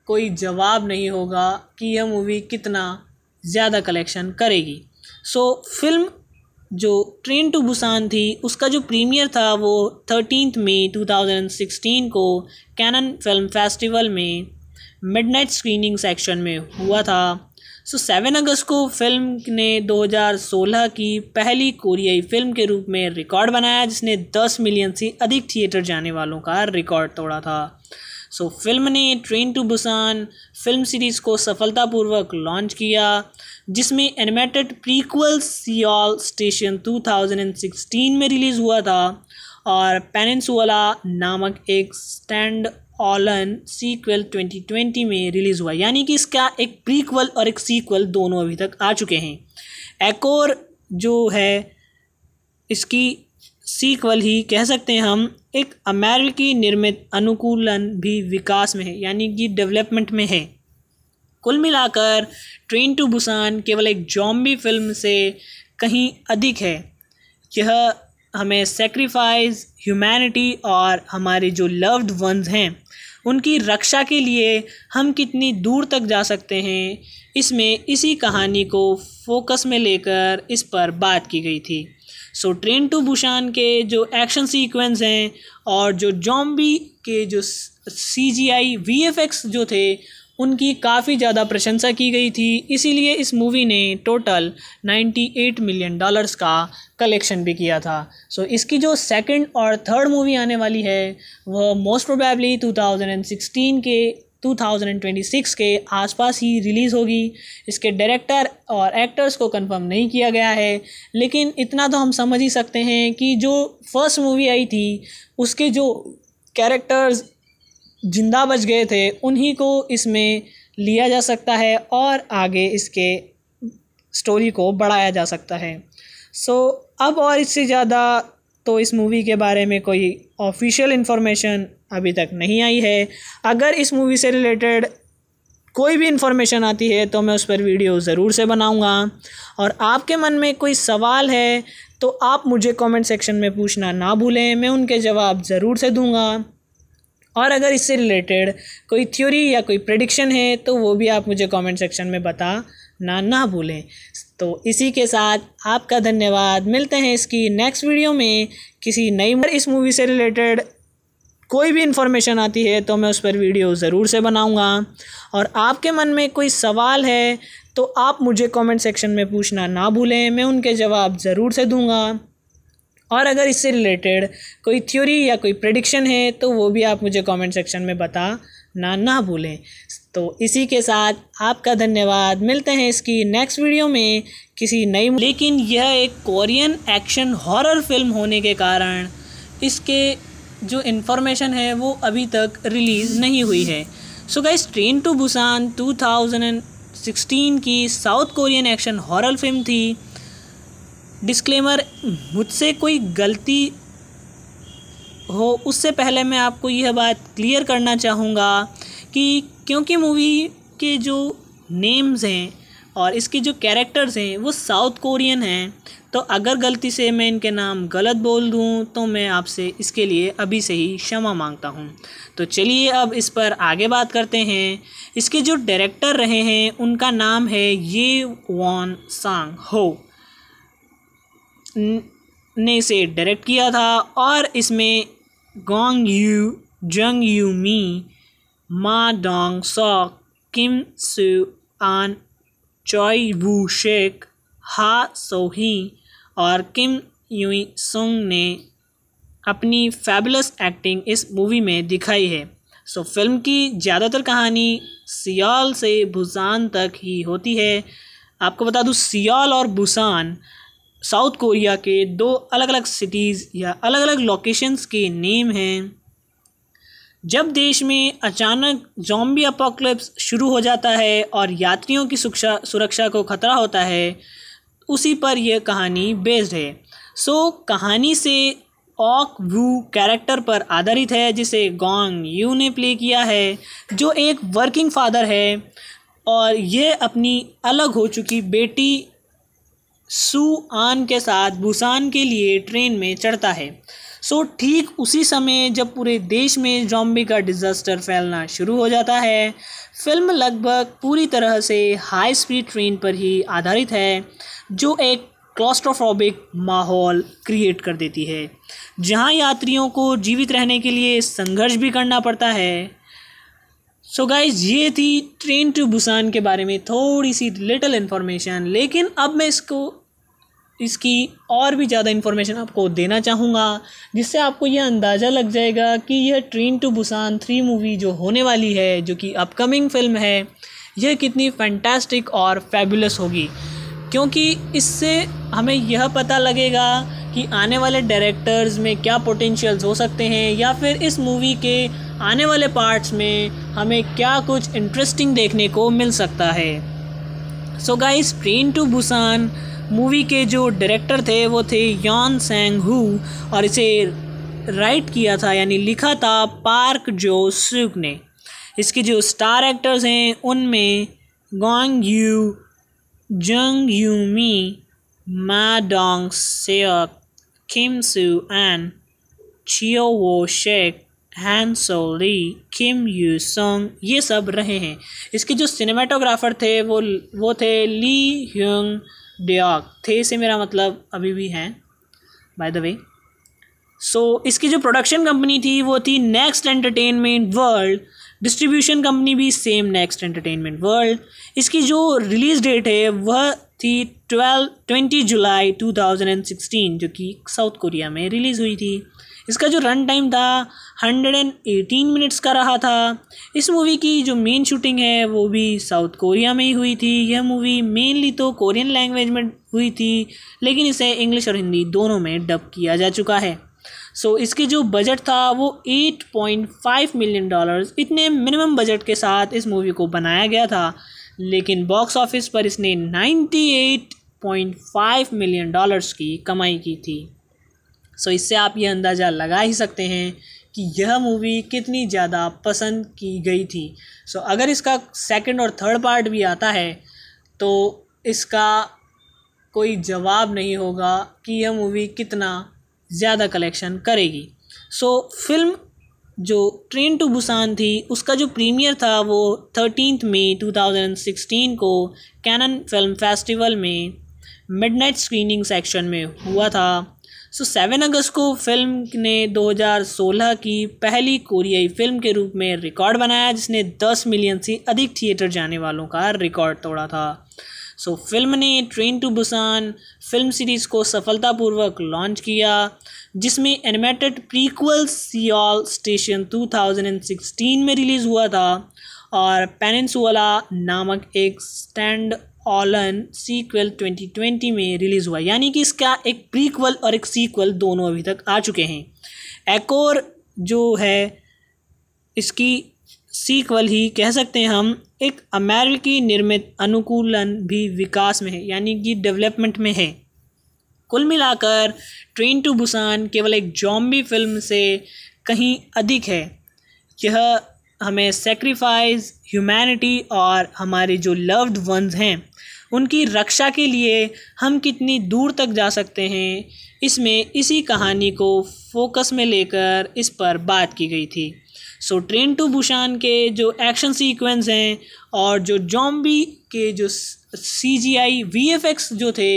कोई जवाब नहीं होगा कि यह मूवी कितना ज़्यादा कलेक्शन करेगी सो फिल्म जो ट्रेन टू बुसान थी उसका जो प्रीमियर था वो थर्टीन मई 2016 को कैनन फिल्म फेस्टिवल में मिडनाइट स्क्रीनिंग सेक्शन में हुआ था सो सेवन अगस्त को फिल्म ने 2016 की पहली कोरियाई फिल्म के रूप में रिकॉर्ड बनाया जिसने 10 मिलियन से अधिक थिएटर जाने वालों का रिकॉर्ड तोड़ा था सो so, फिल्म ने train to Busan film series को सफलतापूर्वक लॉन्च किया जिसमें एनिमेटेड प्रीक्वल सियाल स्टेशन 2016 में रिलीज़ हुआ था और पेनसुअला नामक एक स्टैंड ऑलन सीक्वल 2020 में रिलीज़ हुआ यानी कि इसका एक प्रीक्वल और एक सीक्वल दोनों अभी तक आ चुके हैं एक और जो है इसकी सीक्वल ही कह सकते हैं हम एक अमेरिकी निर्मित अनुकूलन भी विकास में है यानी कि डेवलपमेंट में है कुल मिलाकर ट्रेन टू बुसान केवल एक जॉम्बी फिल्म से कहीं अधिक है यह हमें सेक्रीफाइस ह्यूमैनिटी और हमारे जो लव्ड वंस हैं उनकी रक्षा के लिए हम कितनी दूर तक जा सकते हैं इसमें इसी कहानी को फोकस में लेकर इस पर बात की गई थी सो ट्रेन टू भूषान के जो एक्शन सीक्वेंस हैं और जो जॉम्बी के जो C G I V F X जो थे उनकी काफ़ी ज़्यादा प्रशंसा की गई थी इसीलिए इस मूवी ने टोटल 98 मिलियन डॉलर्स का कलेक्शन भी किया था सो so, इसकी जो सेकंड और थर्ड मूवी आने वाली है वह मोस्ट प्रोबेबली 2016 के 2026 के आसपास ही रिलीज़ होगी इसके डायरेक्टर और एक्टर्स को कंफर्म नहीं किया गया है लेकिन इतना तो हम समझ ही सकते हैं कि जो फर्स्ट मूवी आई थी उसके जो कैरेक्टर्स ज़िंदा बच गए थे उन्हीं को इसमें लिया जा सकता है और आगे इसके स्टोरी को बढ़ाया जा सकता है सो so, अब और इससे ज़्यादा तो इस मूवी के बारे में कोई ऑफिशियल इन्फॉर्मेशन अभी तक नहीं आई है अगर इस मूवी से रिलेटेड कोई भी इन्फॉर्मेशन आती है तो मैं उस पर वीडियो ज़रूर से बनाऊंगा और आपके मन में कोई सवाल है तो आप मुझे कमेंट सेक्शन में पूछना ना भूलें मैं उनके जवाब ज़रूर से दूंगा और अगर इससे रिलेटेड कोई थ्योरी या कोई प्रडिक्शन है तो वो भी आप मुझे कमेंट सेक्शन में बता ना ना भूलें तो इसी के साथ आपका धन्यवाद मिलते हैं इसकी नेक्स्ट वीडियो में किसी नई इस मूवी से रिलेटेड कोई भी इन्फॉर्मेशन आती है तो मैं उस पर वीडियो ज़रूर से बनाऊंगा और आपके मन में कोई सवाल है तो आप मुझे कमेंट सेक्शन में पूछना ना भूलें मैं उनके जवाब ज़रूर से दूंगा और अगर इससे रिलेटेड कोई थ्योरी या कोई प्रडिक्शन है तो वो भी आप मुझे कमेंट सेक्शन में बता ना ना भूलें तो इसी के साथ आपका धन्यवाद मिलते हैं इसकी नेक्स्ट वीडियो में किसी नई लेकिन यह एक कोरियन एक्शन हॉरर फिल्म होने के कारण इसके जो इन्फॉर्मेशन है वो अभी तक रिलीज़ नहीं हुई है so guys train to Busan 2016 की south Korean action horror film थी डिस्क्लेमर मुझसे कोई गलती हो उससे पहले मैं आपको यह बात क्लियर करना चाहूँगा कि क्योंकि मूवी के जो नेम्स हैं और इसके जो कैरेक्टर्स हैं वो साउथ कोरियन हैं तो अगर गलती से मैं इनके नाम गलत बोल दूं तो मैं आपसे इसके लिए अभी से ही क्षमा मांगता हूं तो चलिए अब इस पर आगे बात करते हैं इसके जो डायरेक्टर रहे हैं उनका नाम है ये वॉन सांग हो ने इसे डायरेक्ट किया था और इसमें Gong Yoo Jung Yu Mi Ma Dong sock किम सु आन चॉय वू शेख हा सोही और किम यूई सुंग ने अपनी फैबुलस एक्टिंग इस मूवी में दिखाई है सो so, फिल्म की ज़्यादातर कहानी सियाल से भूसान तक ही होती है आपको बता दूँ सियाल और भूसान साउथ कोरिया के दो अलग अलग सिटीज़ या अलग अलग लोकेशंस के नेम हैं जब देश में अचानक जॉम्बी अपोक्लिप्स शुरू हो जाता है और यात्रियों की सुरक्षा सुरक्षा को खतरा होता है उसी पर यह कहानी बेस्ड है सो so, कहानी से ऑक वू कैरेक्टर पर आधारित है जिसे गोंग यू ने प्ले किया है जो एक वर्किंग फादर है और यह अपनी अलग हो चुकी बेटी सुआन के साथ बुसान के लिए ट्रेन में चढ़ता है सो ठीक उसी समय जब पूरे देश में जॉम्बी का डिज़ास्टर फैलना शुरू हो जाता है फिल्म लगभग पूरी तरह से हाई स्पीड ट्रेन पर ही आधारित है जो एक क्लॉस्ट्रोफोबिक माहौल क्रिएट कर देती है जहां यात्रियों को जीवित रहने के लिए संघर्ष भी करना पड़ता है सो so गाइज ये थी ट्रेन टू बुसान के बारे में थोड़ी सी लिटिल इन्फॉर्मेशन लेकिन अब मैं इसको इसकी और भी ज़्यादा इन्फॉर्मेशन आपको देना चाहूँगा जिससे आपको यह अंदाज़ा लग जाएगा कि यह train to Busan three movie जो होने वाली है जो कि अपकमिंग फिल्म है यह कितनी फैंटास्टिक और फैबुलस होगी क्योंकि इससे हमें यह पता लगेगा कि आने वाले डायरेक्टर्स में क्या पोटेंशियल्स हो सकते हैं या फिर इस मूवी के आने वाले पार्ट्स में हमें क्या कुछ इंटरेस्टिंग देखने को मिल सकता है so guys train to Busan movie के जो डायरेक्टर थे वो थे यौन सेंग हु और इसे राइट किया था यानी लिखा था पार्क जो सुक ने इसके जो स्टार एक्टर्स हैं उनमें Gong Yoo Jung Yu Mi Ma Dong Seok Kim Su An Choi Woo Sheikh हैं सोली किम यू सोंग ये सब रहे हैं इसके जो सिनेमाटोग्राफर थे वो वो थे ली ह्यूंग डियाग थे से मेरा मतलब अभी भी हैं बाय द वे सो इसकी जो प्रोडक्शन कंपनी थी वो थी next entertainment world distribution company भी सेम नेक्स्ट एंटरटेनमेंट वर्ल्ड इसकी जो रिलीज़ डेट है वह थी twelve twenty July two thousand and sixteen जो कि साउथ कोरिया में रिलीज़ हुई थी इसका जो रन टाइम था हंड्रेड एंड एटीन मिनट्स का रहा था इस मूवी की जो मेन शूटिंग है वो भी साउथ कोरिया में ही हुई थी यह मूवी मेनली तो कोरियन लैंग्वेज में हुई थी लेकिन इसे इंग्लिश और हिंदी दोनों में डब किया जा चुका है सो so, इसके जो बजट था वो 8.5 मिलियन डॉलर्स इतने मिनिमम बजट के साथ इस मूवी को बनाया गया था लेकिन बॉक्स ऑफिस पर इसने 98.5 मिलियन डॉलर्स की कमाई की थी सो so, इससे आप ये अंदाज़ा लगा ही सकते हैं कि यह मूवी कितनी ज़्यादा पसंद की गई थी सो so, अगर इसका सेकंड और थर्ड पार्ट भी आता है तो इसका कोई जवाब नहीं होगा कि यह मूवी कितना ज़्यादा कलेक्शन करेगी सो so, फिल्म जो ट्रेन टू बुसान थी उसका जो प्रीमियर था वो थर्टीन मई 2016 को कैनन फिल्म फेस्टिवल में मिडनाइट स्क्रीनिंग सेक्शन में हुआ था सो सेवन अगस्त को फिल्म ने 2016 की पहली कोरियाई फिल्म के रूप में रिकॉर्ड बनाया जिसने 10 मिलियन से अधिक थिएटर जाने वालों का रिकॉर्ड तोड़ा था सो so, फिल्म ने train to Busan film series को सफलतापूर्वक लॉन्च किया जिसमें एनिमेटेड प्रीक्वल सियाल स्टेशन 2016 में रिलीज़ हुआ था और पेनसुअला नामक एक स्टैंड ऑलन सीक्वल 2020 में रिलीज़ हुआ यानी कि इसका एक प्रीक्वल और एक सीक्वल दोनों अभी तक आ चुके हैं एक और जो है इसकी सीक्वल ही कह सकते हैं हम एक अमेरिकी निर्मित अनुकूलन भी विकास में है यानी कि डेवलपमेंट में है कुल मिलाकर ट्रेन टू बुसान केवल एक जॉम्बी फिल्म से कहीं अधिक है यह हमें सेक्रीफाइस ह्यूमैनिटी और हमारे जो लव्ड वंस हैं उनकी रक्षा के लिए हम कितनी दूर तक जा सकते हैं इसमें इसी कहानी को फोकस में लेकर इस पर बात की गई थी सो ट्रेन टू बुशान के जो एक्शन सीक्वेंस हैं और जो जॉम्बी के जो C G I V F X जो थे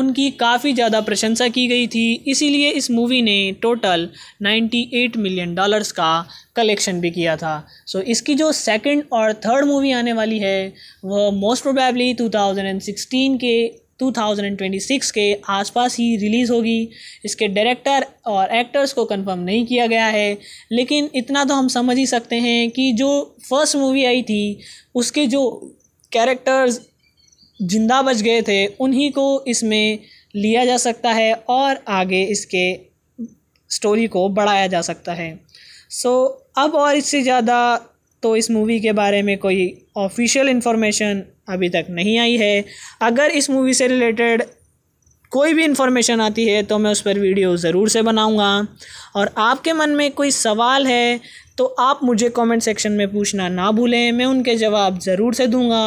उनकी काफ़ी ज़्यादा प्रशंसा की गई थी इसीलिए इस मूवी ने टोटल 98 मिलियन डॉलर्स का कलेक्शन भी किया था सो so, इसकी जो सेकंड और थर्ड मूवी आने वाली है वह मोस्ट प्रोबेबली 2016 के 2026 के आसपास ही रिलीज़ होगी इसके डायरेक्टर और एक्टर्स को कंफर्म नहीं किया गया है लेकिन इतना तो हम समझ ही सकते हैं कि जो फर्स्ट मूवी आई थी उसके जो कैरेक्टर्स जिंदा बच गए थे उन्हीं को इसमें लिया जा सकता है और आगे इसके स्टोरी को बढ़ाया जा सकता है सो so, अब और इससे ज़्यादा तो इस मूवी के बारे में कोई ऑफिशियल इन्फॉर्मेशन अभी तक नहीं आई है अगर इस मूवी से रिलेटेड कोई भी इन्फॉर्मेशन आती है तो मैं उस पर वीडियो ज़रूर से बनाऊंगा और आपके मन में कोई सवाल है तो आप मुझे कमेंट सेक्शन में पूछना ना भूलें मैं उनके जवाब ज़रूर से दूंगा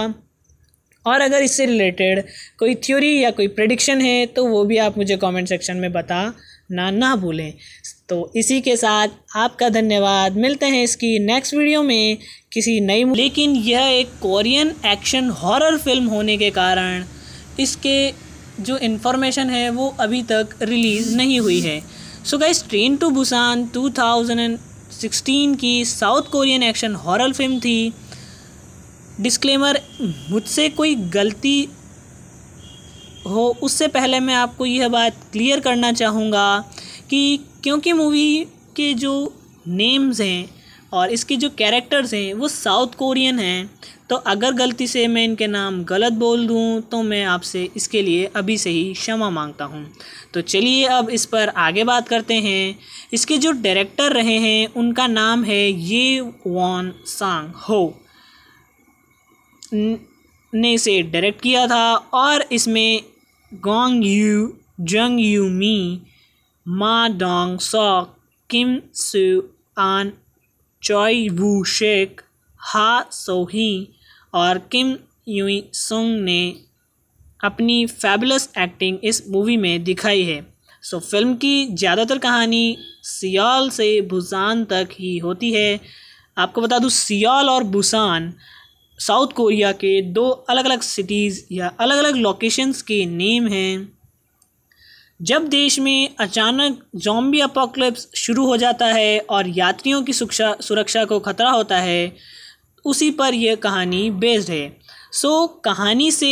और अगर इससे रिलेटेड कोई थ्योरी या कोई प्रडिक्शन है तो वो भी आप मुझे कमेंट सेक्शन में बता ना ना भूलें तो इसी के साथ आपका धन्यवाद मिलते हैं इसकी नेक्स्ट वीडियो में किसी नई लेकिन यह एक कोरियन एक्शन हॉरर फिल्म होने के कारण इसके जो इन्फॉर्मेशन है वो अभी तक रिलीज़ नहीं हुई है so guys train to Busan 2016 की south Korean action horror film थी डिस्क्लेमर मुझसे कोई गलती हो उससे पहले मैं आपको यह बात क्लियर करना चाहूँगा कि क्योंकि मूवी के जो नेम्स हैं और इसके जो कैरेक्टर्स हैं वो साउथ कोरियन हैं तो अगर गलती से मैं इनके नाम गलत बोल दूं तो मैं आपसे इसके लिए अभी से ही क्षमा मांगता हूं तो चलिए अब इस पर आगे बात करते हैं इसके जो डायरेक्टर रहे हैं उनका नाम है ये वॉन सांग हो ने इसे डायरेक्ट किया था और इसमें Gong Yoo Jung Yu Mi Ma Dong Sok, Kim Soo An, Choi Woo Shik हा सोही और किम यूई सुंग ने अपनी फैबुलस एक्टिंग इस मूवी में दिखाई है सो so, फिल्म की ज़्यादातर कहानी सियाल से भूसान तक ही होती है आपको बता दूँ सियाल और भूसान साउथ कोरिया के दो अलग अलग सिटीज़ या अलग अलग लोकेशंस के नेम हैं जब देश में अचानक जॉम्बी अपोकलिप्स शुरू हो जाता है और यात्रियों की सुरक्षा सुरक्षा को खतरा होता है उसी पर यह कहानी बेस्ड है सो so, कहानी से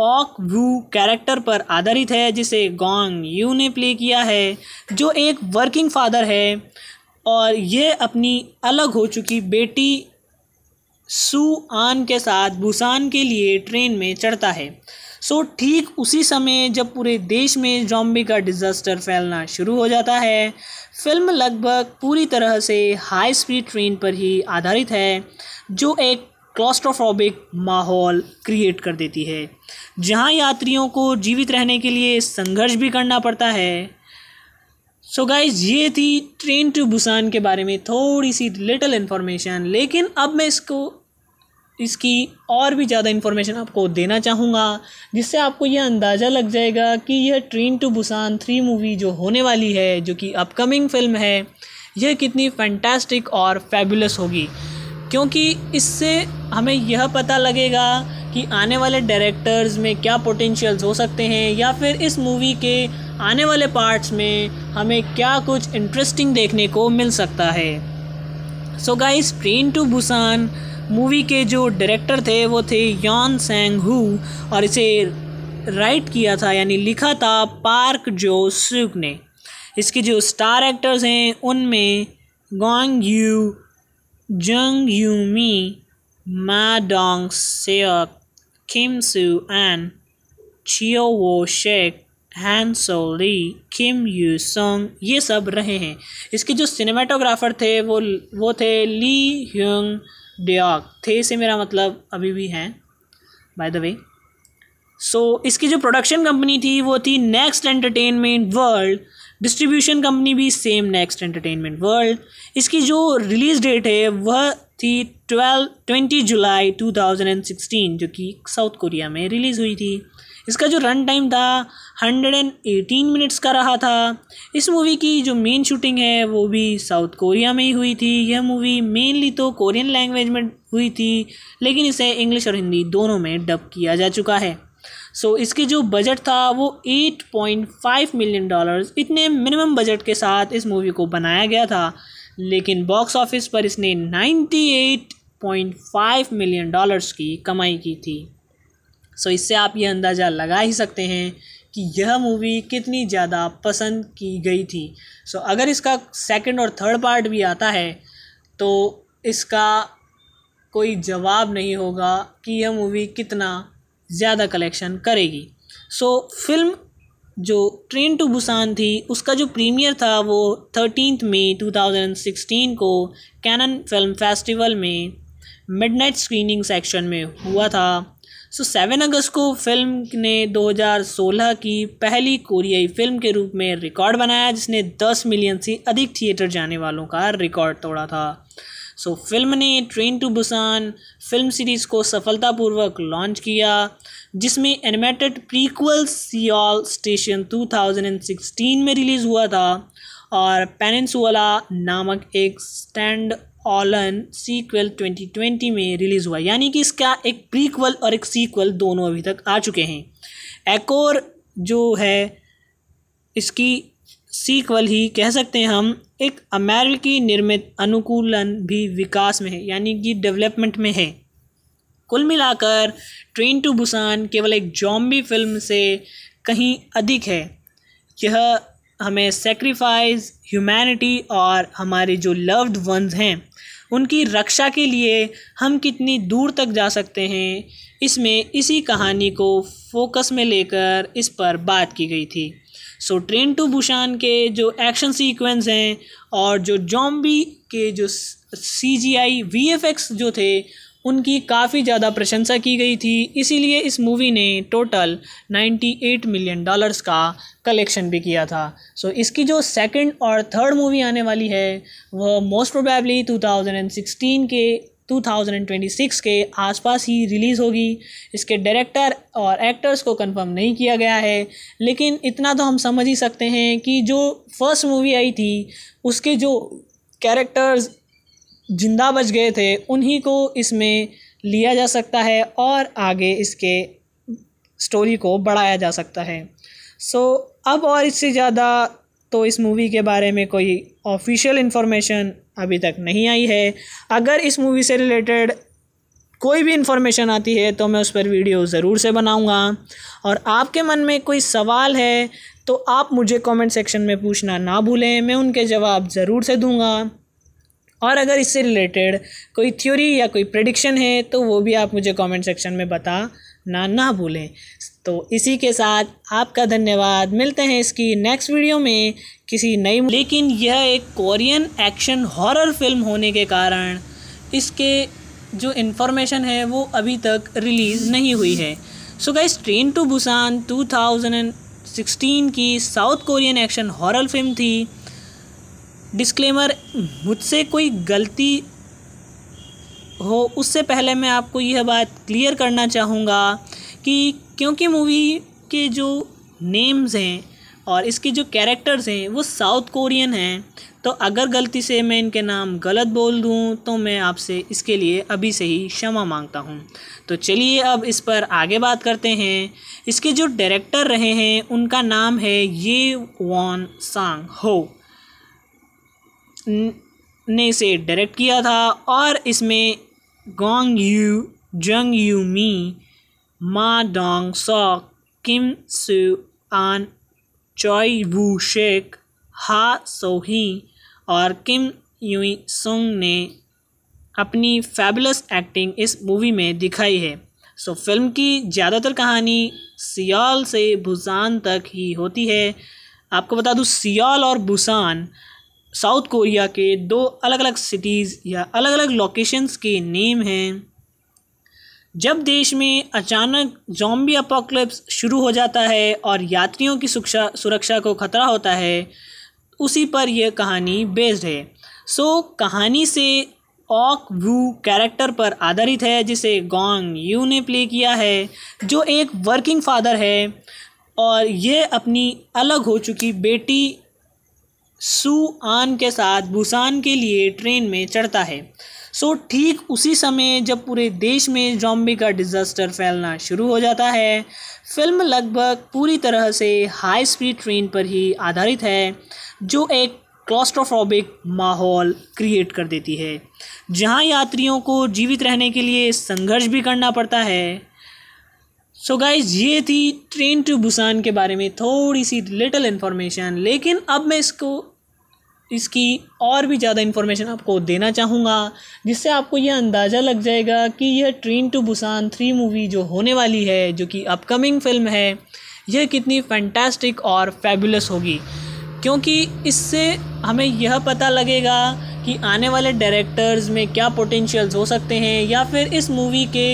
ऑक व्यू कैरेक्टर पर आधारित है जिसे गोंग यू ने प्ले किया है जो एक वर्किंग फादर है और यह अपनी अलग हो चुकी बेटी सू आन के साथ भूसान के लिए ट्रेन में चढ़ता है सो ठीक उसी समय जब पूरे देश में जॉम्बी का डिज़ास्टर फैलना शुरू हो जाता है फिल्म लगभग पूरी तरह से हाई स्पीड ट्रेन पर ही आधारित है जो एक क्लॉस्ट्रोफोबिक माहौल क्रिएट कर देती है जहां यात्रियों को जीवित रहने के लिए संघर्ष भी करना पड़ता है सो so गाइज ये थी ट्रेन टू बुसान के बारे में थोड़ी सी लिटिल इन्फॉर्मेशन लेकिन अब मैं इसको इसकी और भी ज़्यादा इन्फॉर्मेशन आपको देना चाहूँगा जिससे आपको यह अंदाज़ा लग जाएगा कि यह train to Busan three movie जो होने वाली है जो कि अपकमिंग फिल्म है यह कितनी फैंटास्टिक और फैबुलस होगी क्योंकि इससे हमें यह पता लगेगा कि आने वाले डायरेक्टर्स में क्या पोटेंशियल्स हो सकते हैं या फिर इस मूवी के आने वाले पार्ट्स में हमें क्या कुछ इंटरेस्टिंग देखने को मिल सकता है so guys train to Busan movie के जो डायरेक्टर थे वो थे यौन सेंग हु और इसे राइट किया था यानी लिखा था पार्क जो सुक ने इसके जो स्टार एक्टर्स हैं उनमें Gong Yoo Jung Yu Mi Ma Dong Seok Kim Su An Choi Woo Sheikh हैं सोली किम यू सोंग ये सब रहे हैं इसके जो सिनेमाटोग्राफर थे वो वो थे ली ह्यूंग डॉग थे से मेरा मतलब अभी भी हैं बाय द वे सो इसकी जो प्रोडक्शन कंपनी थी वो थी next entertainment world distribution company भी सेम नेक्स्ट एंटरटेनमेंट वर्ल्ड इसकी जो रिलीज़ डेट है वह थी twelve twenty July two thousand and sixteen जो कि साउथ कोरिया में रिलीज़ हुई थी इसका जो रन टाइम था हंड्रेड एंड एटीन मिनट्स का रहा था इस मूवी की जो मेन शूटिंग है वो भी साउथ कोरिया में ही हुई थी यह मूवी मेनली तो कोरियन लैंग्वेज में हुई थी लेकिन इसे इंग्लिश और हिंदी दोनों में डब किया जा चुका है सो so, इसके जो बजट था वो 8.5 मिलियन डॉलर्स इतने मिनिमम बजट के साथ इस मूवी को बनाया गया था लेकिन बॉक्स ऑफिस पर इसने 98.5 मिलियन डॉलर्स की कमाई की थी सो इससे आप ये अंदाज़ा लगा ही सकते हैं कि यह मूवी कितनी ज़्यादा पसंद की गई थी सो अगर इसका सेकंड और थर्ड पार्ट भी आता है तो इसका कोई जवाब नहीं होगा कि यह मूवी कितना ज़्यादा कलेक्शन करेगी सो फिल्म जो ट्रेन टू बुसान थी उसका जो प्रीमियर था वो थर्टीन मई 2016 को कैनन फिल्म फेस्टिवल में मिडनाइट स्क्रीनिंग सेक्शन में हुआ था सो सेवन अगस्त को फिल्म ने 2016 की पहली कोरियाई फिल्म के रूप में रिकॉर्ड बनाया जिसने 10 मिलियन से अधिक थिएटर जाने वालों का रिकॉर्ड तोड़ा था सो so, फिल्म ने train to Busan film series को सफलतापूर्वक लॉन्च किया जिसमें एनिमेटेड प्रीक्वल सियाल स्टेशन 2016 में रिलीज़ हुआ था और पेनसुअला नामक एक स्टैंड ऑलन सीक्वल 2020 में रिलीज़ हुआ यानी कि इसका एक प्रीक्वल और एक सीक्वल दोनों अभी तक आ चुके हैं एक और जो है इसकी सीक्वल ही कह सकते हैं हम एक अमेरिकी निर्मित अनुकूलन भी विकास में है यानी कि डेवलपमेंट में है कुल मिलाकर ट्रेन टू बुसान केवल एक जॉम्बी फिल्म से कहीं अधिक है यह हमें सेक्रीफाइस ह्यूमैनिटी और हमारे जो लव्ड वंस हैं उनकी रक्षा के लिए हम कितनी दूर तक जा सकते हैं इसमें इसी कहानी को फोकस में लेकर इस पर बात की गई थी सो ट्रेन टू भूषान के जो एक्शन सीक्वेंस हैं और जो जॉम्बी के जो C G I V F X जो थे उनकी काफ़ी ज़्यादा प्रशंसा की गई थी इसीलिए इस मूवी ने टोटल 98 मिलियन डॉलर्स का कलेक्शन भी किया था सो so, इसकी जो सेकंड और थर्ड मूवी आने वाली है वह मोस्ट प्रोबेबली 2016 के 2026 के आसपास ही रिलीज़ होगी इसके डायरेक्टर और एक्टर्स को कंफर्म नहीं किया गया है लेकिन इतना तो हम समझ ही सकते हैं कि जो फर्स्ट मूवी आई थी उसके जो कैरेक्टर्स ज़िंदा बच गए थे उन्हीं को इसमें लिया जा सकता है और आगे इसके स्टोरी को बढ़ाया जा सकता है सो so, अब और इससे ज़्यादा तो इस मूवी के बारे में कोई ऑफिशियल इन्फॉर्मेशन अभी तक नहीं आई है अगर इस मूवी से रिलेटेड कोई भी इन्फॉर्मेशन आती है तो मैं उस पर वीडियो ज़रूर से बनाऊंगा और आपके मन में कोई सवाल है तो आप मुझे कमेंट सेक्शन में पूछना ना भूलें मैं उनके जवाब ज़रूर से दूंगा और अगर इससे रिलेटेड कोई थ्योरी या कोई प्रडिक्शन है तो वो भी आप मुझे कमेंट सेक्शन में बता ना ना भूलें तो इसी के साथ आपका धन्यवाद मिलते हैं इसकी नेक्स्ट वीडियो में किसी नई लेकिन यह एक कोरियन एक्शन हॉरर फिल्म होने के कारण इसके जो इन्फॉर्मेशन है वो अभी तक रिलीज़ नहीं हुई है so guys train to Busan 2016 की south Korean action horror film थी डिस्क्लेमर मुझसे कोई गलती हो उससे पहले मैं आपको यह बात क्लियर करना चाहूँगा कि क्योंकि मूवी के जो नेम्स हैं और इसके जो कैरेक्टर्स हैं वो साउथ कोरियन हैं तो अगर गलती से मैं इनके नाम गलत बोल दूं तो मैं आपसे इसके लिए अभी से ही क्षमा मांगता हूं तो चलिए अब इस पर आगे बात करते हैं इसके जो डायरेक्टर रहे हैं उनका नाम है ये वॉन सांग हो ने इसे डायरेक्ट किया था और इसमें Gong Yoo Jung Yu Mi Ma Dong sock किम सू आन चॉय वू शेख हा सोही और किम यूई सुंग ने अपनी फैबुलस एक्टिंग इस मूवी में दिखाई है सो so, फिल्म की ज़्यादातर कहानी सियाल से भूसान तक ही होती है आपको बता दूँ सियाल और भूसान साउथ कोरिया के दो अलग अलग सिटीज़ या अलग अलग लोकेशंस के नेम हैं जब देश में अचानक जॉम्बी अपोकलिप्स शुरू हो जाता है और यात्रियों की सुरक्षा सुरक्षा को खतरा होता है उसी पर यह कहानी बेस्ड है सो कहानी से ऑक वू कैरेक्टर पर आधारित है जिसे गोंग यू ने प्ले किया है जो एक वर्किंग फादर है और यह अपनी अलग हो चुकी बेटी सुआन के साथ बुसान के लिए ट्रेन में चढ़ता है सो so, ठीक उसी समय जब पूरे देश में जॉम्बी का डिज़ास्टर फैलना शुरू हो जाता है फिल्म लगभग पूरी तरह से हाई स्पीड ट्रेन पर ही आधारित है जो एक क्लॉस्ट्रोफोबिक माहौल क्रिएट कर देती है जहां यात्रियों को जीवित रहने के लिए संघर्ष भी करना पड़ता है सो so गाइज ये थी ट्रेन टू बुसान के बारे में थोड़ी सी लिटल इन्फॉर्मेशन लेकिन अब मैं इसको इसकी और भी ज़्यादा इन्फॉर्मेशन आपको देना चाहूँगा जिससे आपको यह अंदाज़ा लग जाएगा कि यह train to Busan three movie जो होने वाली है जो कि अपकमिंग फिल्म है यह कितनी फैंटास्टिक और फैबुलस होगी क्योंकि इससे हमें यह पता लगेगा कि आने वाले डायरेक्टर्स में क्या पोटेंशियल्स हो सकते हैं या फिर इस मूवी के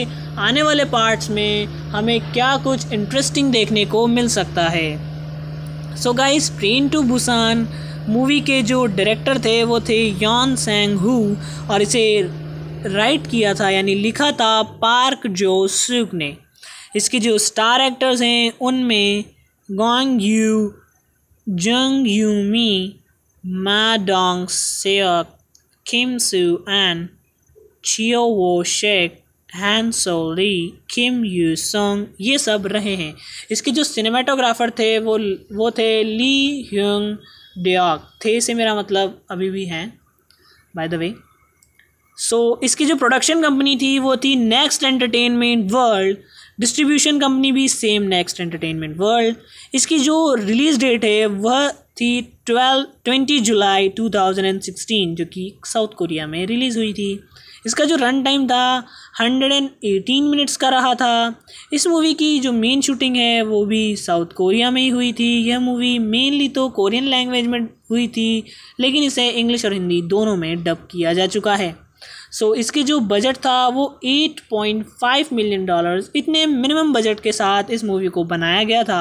आने वाले पार्ट्स में हमें क्या कुछ इंटरेस्टिंग देखने को मिल सकता है so guys train to Busan movie के जो डायरेक्टर थे वो थे यॉन सेंग हु और इसे राइट किया था यानी लिखा था पार्क जो सुक ने इसके जो स्टार एक्टर्स हैं उनमें Gong Yoo Jung Yoo Mi, Ma Dong Seok, Kim Soo An, Chio Wo Shek, हैं सोली किम यू सोंग ये सब रहे हैं इसके जो सिनेमाटोग्राफर थे वो वो थे ली ह्यूंग डॉक थे से मेरा मतलब अभी भी हैं बाय द वे सो इसकी जो प्रोडक्शन कंपनी थी वो थी next entertainment world distribution company भी सेम नेक्स्ट एंटरटेनमेंट वर्ल्ड इसकी जो रिलीज़ डेट है वह थी twelve twenty July two thousand and sixteen जो कि साउथ कोरिया में रिलीज़ हुई थी इसका जो रन टाइम था हंड्रेड एंड एटीन मिनट्स का रहा था इस मूवी की जो मेन शूटिंग है वो भी साउथ कोरिया में ही हुई थी यह मूवी मेनली तो कोरियन लैंग्वेज में हुई थी लेकिन इसे इंग्लिश और हिंदी दोनों में डब किया जा चुका है सो so, इसकी जो बजट था वो 8.5 मिलियन डॉलर्स इतने मिनिमम बजट के साथ इस मूवी को बनाया गया था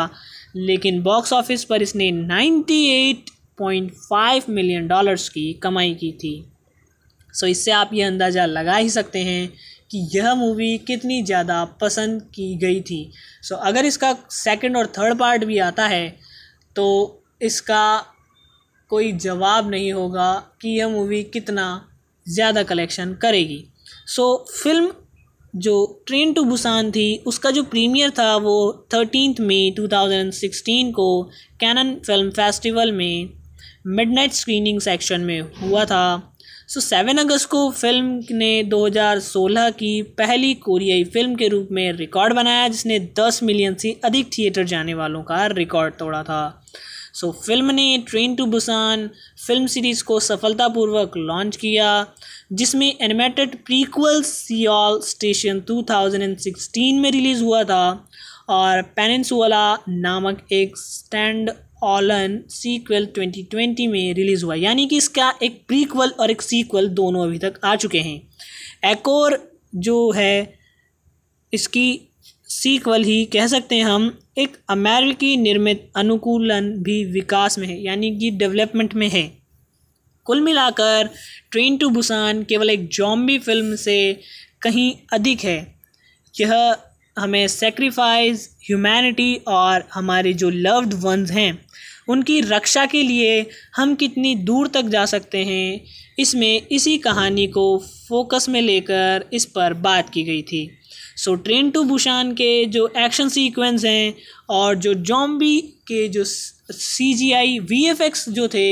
लेकिन बॉक्स ऑफिस पर इसने 98.5 मिलियन डॉलर्स की कमाई की थी सो so, इससे आप ये अंदाज़ा लगा ही सकते हैं कि यह मूवी कितनी ज़्यादा पसंद की गई थी सो so, अगर इसका सेकंड और थर्ड पार्ट भी आता है तो इसका कोई जवाब नहीं होगा कि यह मूवी कितना ज़्यादा कलेक्शन करेगी सो so, फिल्म जो ट्रेन टू बुसान थी उसका जो प्रीमियर था वो थर्टीन मई 2016 को कैनन फिल्म फेस्टिवल में मिडनाइट स्क्रीनिंग सेक्शन में हुआ था सो सेवन अगस्त को फिल्म ने 2016 की पहली कोरियाई फिल्म के रूप में रिकॉर्ड बनाया जिसने 10 मिलियन से अधिक थिएटर जाने वालों का रिकॉर्ड तोड़ा था सो फिल्म ने train to Busan film series को सफलतापूर्वक लॉन्च किया जिसमें एनिमेटेड प्रीक्वल सियाल स्टेशन 2016 में रिलीज़ हुआ था और पेनसुअला नामक एक स्टैंड ऑलन सीक्वल 2020 में रिलीज़ हुआ यानी कि इसका एक प्रीक्वल और एक सीक्वल दोनों अभी तक आ चुके हैं एक और जो है इसकी सीक्वल ही कह सकते हैं हम एक अमेरिकी निर्मित अनुकूलन भी विकास में है यानी कि डेवलपमेंट में है कुल मिलाकर ट्रेन टू बुसान केवल एक जॉम्बी फिल्म से कहीं अधिक है यह हमें सेक्रीफाइस ह्यूमैनिटी और हमारे जो लव्ड वंस हैं उनकी रक्षा के लिए हम कितनी दूर तक जा सकते हैं इसमें इसी कहानी को फोकस में लेकर इस पर बात की गई थी सो ट्रेन टू बुशान के जो एक्शन सीक्वेंस हैं और जो जॉम्बी के जो C G I V F X जो थे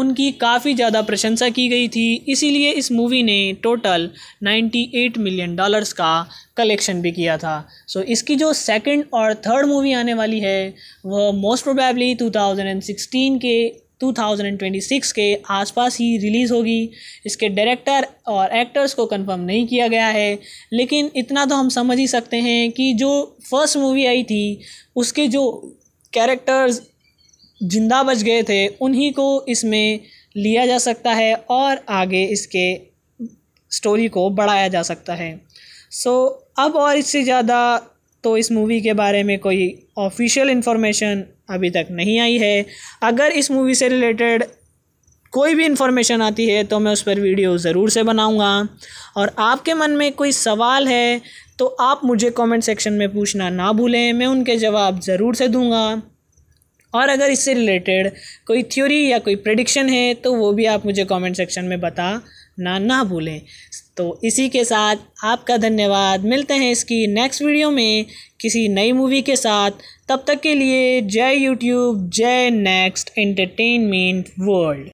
उनकी काफ़ी ज़्यादा प्रशंसा की गई थी इसीलिए इस मूवी ने टोटल 98 मिलियन डॉलर्स का कलेक्शन भी किया था सो so, इसकी जो सेकंड और थर्ड मूवी आने वाली है वह मोस्ट प्रोबेबली 2016 के 2026 के आसपास ही रिलीज़ होगी इसके डायरेक्टर और एक्टर्स को कंफर्म नहीं किया गया है लेकिन इतना तो हम समझ ही सकते हैं कि जो फर्स्ट मूवी आई थी उसके जो कैरेक्टर्स जिंदा बच गए थे उन्हीं को इसमें लिया जा सकता है और आगे इसके स्टोरी को बढ़ाया जा सकता है सो so, अब और इससे ज़्यादा तो इस मूवी के बारे में कोई ऑफिशियल इन्फॉर्मेशन अभी तक नहीं आई है अगर इस मूवी से रिलेटेड कोई भी इन्फॉर्मेशन आती है तो मैं उस पर वीडियो ज़रूर से बनाऊंगा और आपके मन में कोई सवाल है तो आप मुझे कमेंट सेक्शन में पूछना ना भूलें मैं उनके जवाब ज़रूर से दूंगा और अगर इससे रिलेटेड कोई थ्योरी या कोई प्रडिक्शन है तो वो भी आप मुझे कमेंट सेक्शन में बता ना ना भूलें तो इसी के साथ आपका धन्यवाद मिलते हैं इसकी नेक्स्ट वीडियो में किसी नई मूवी के साथ तब तक के लिए जय यूट्यूब जय नेक्स्ट एंटरटेनमेंट वर्ल्ड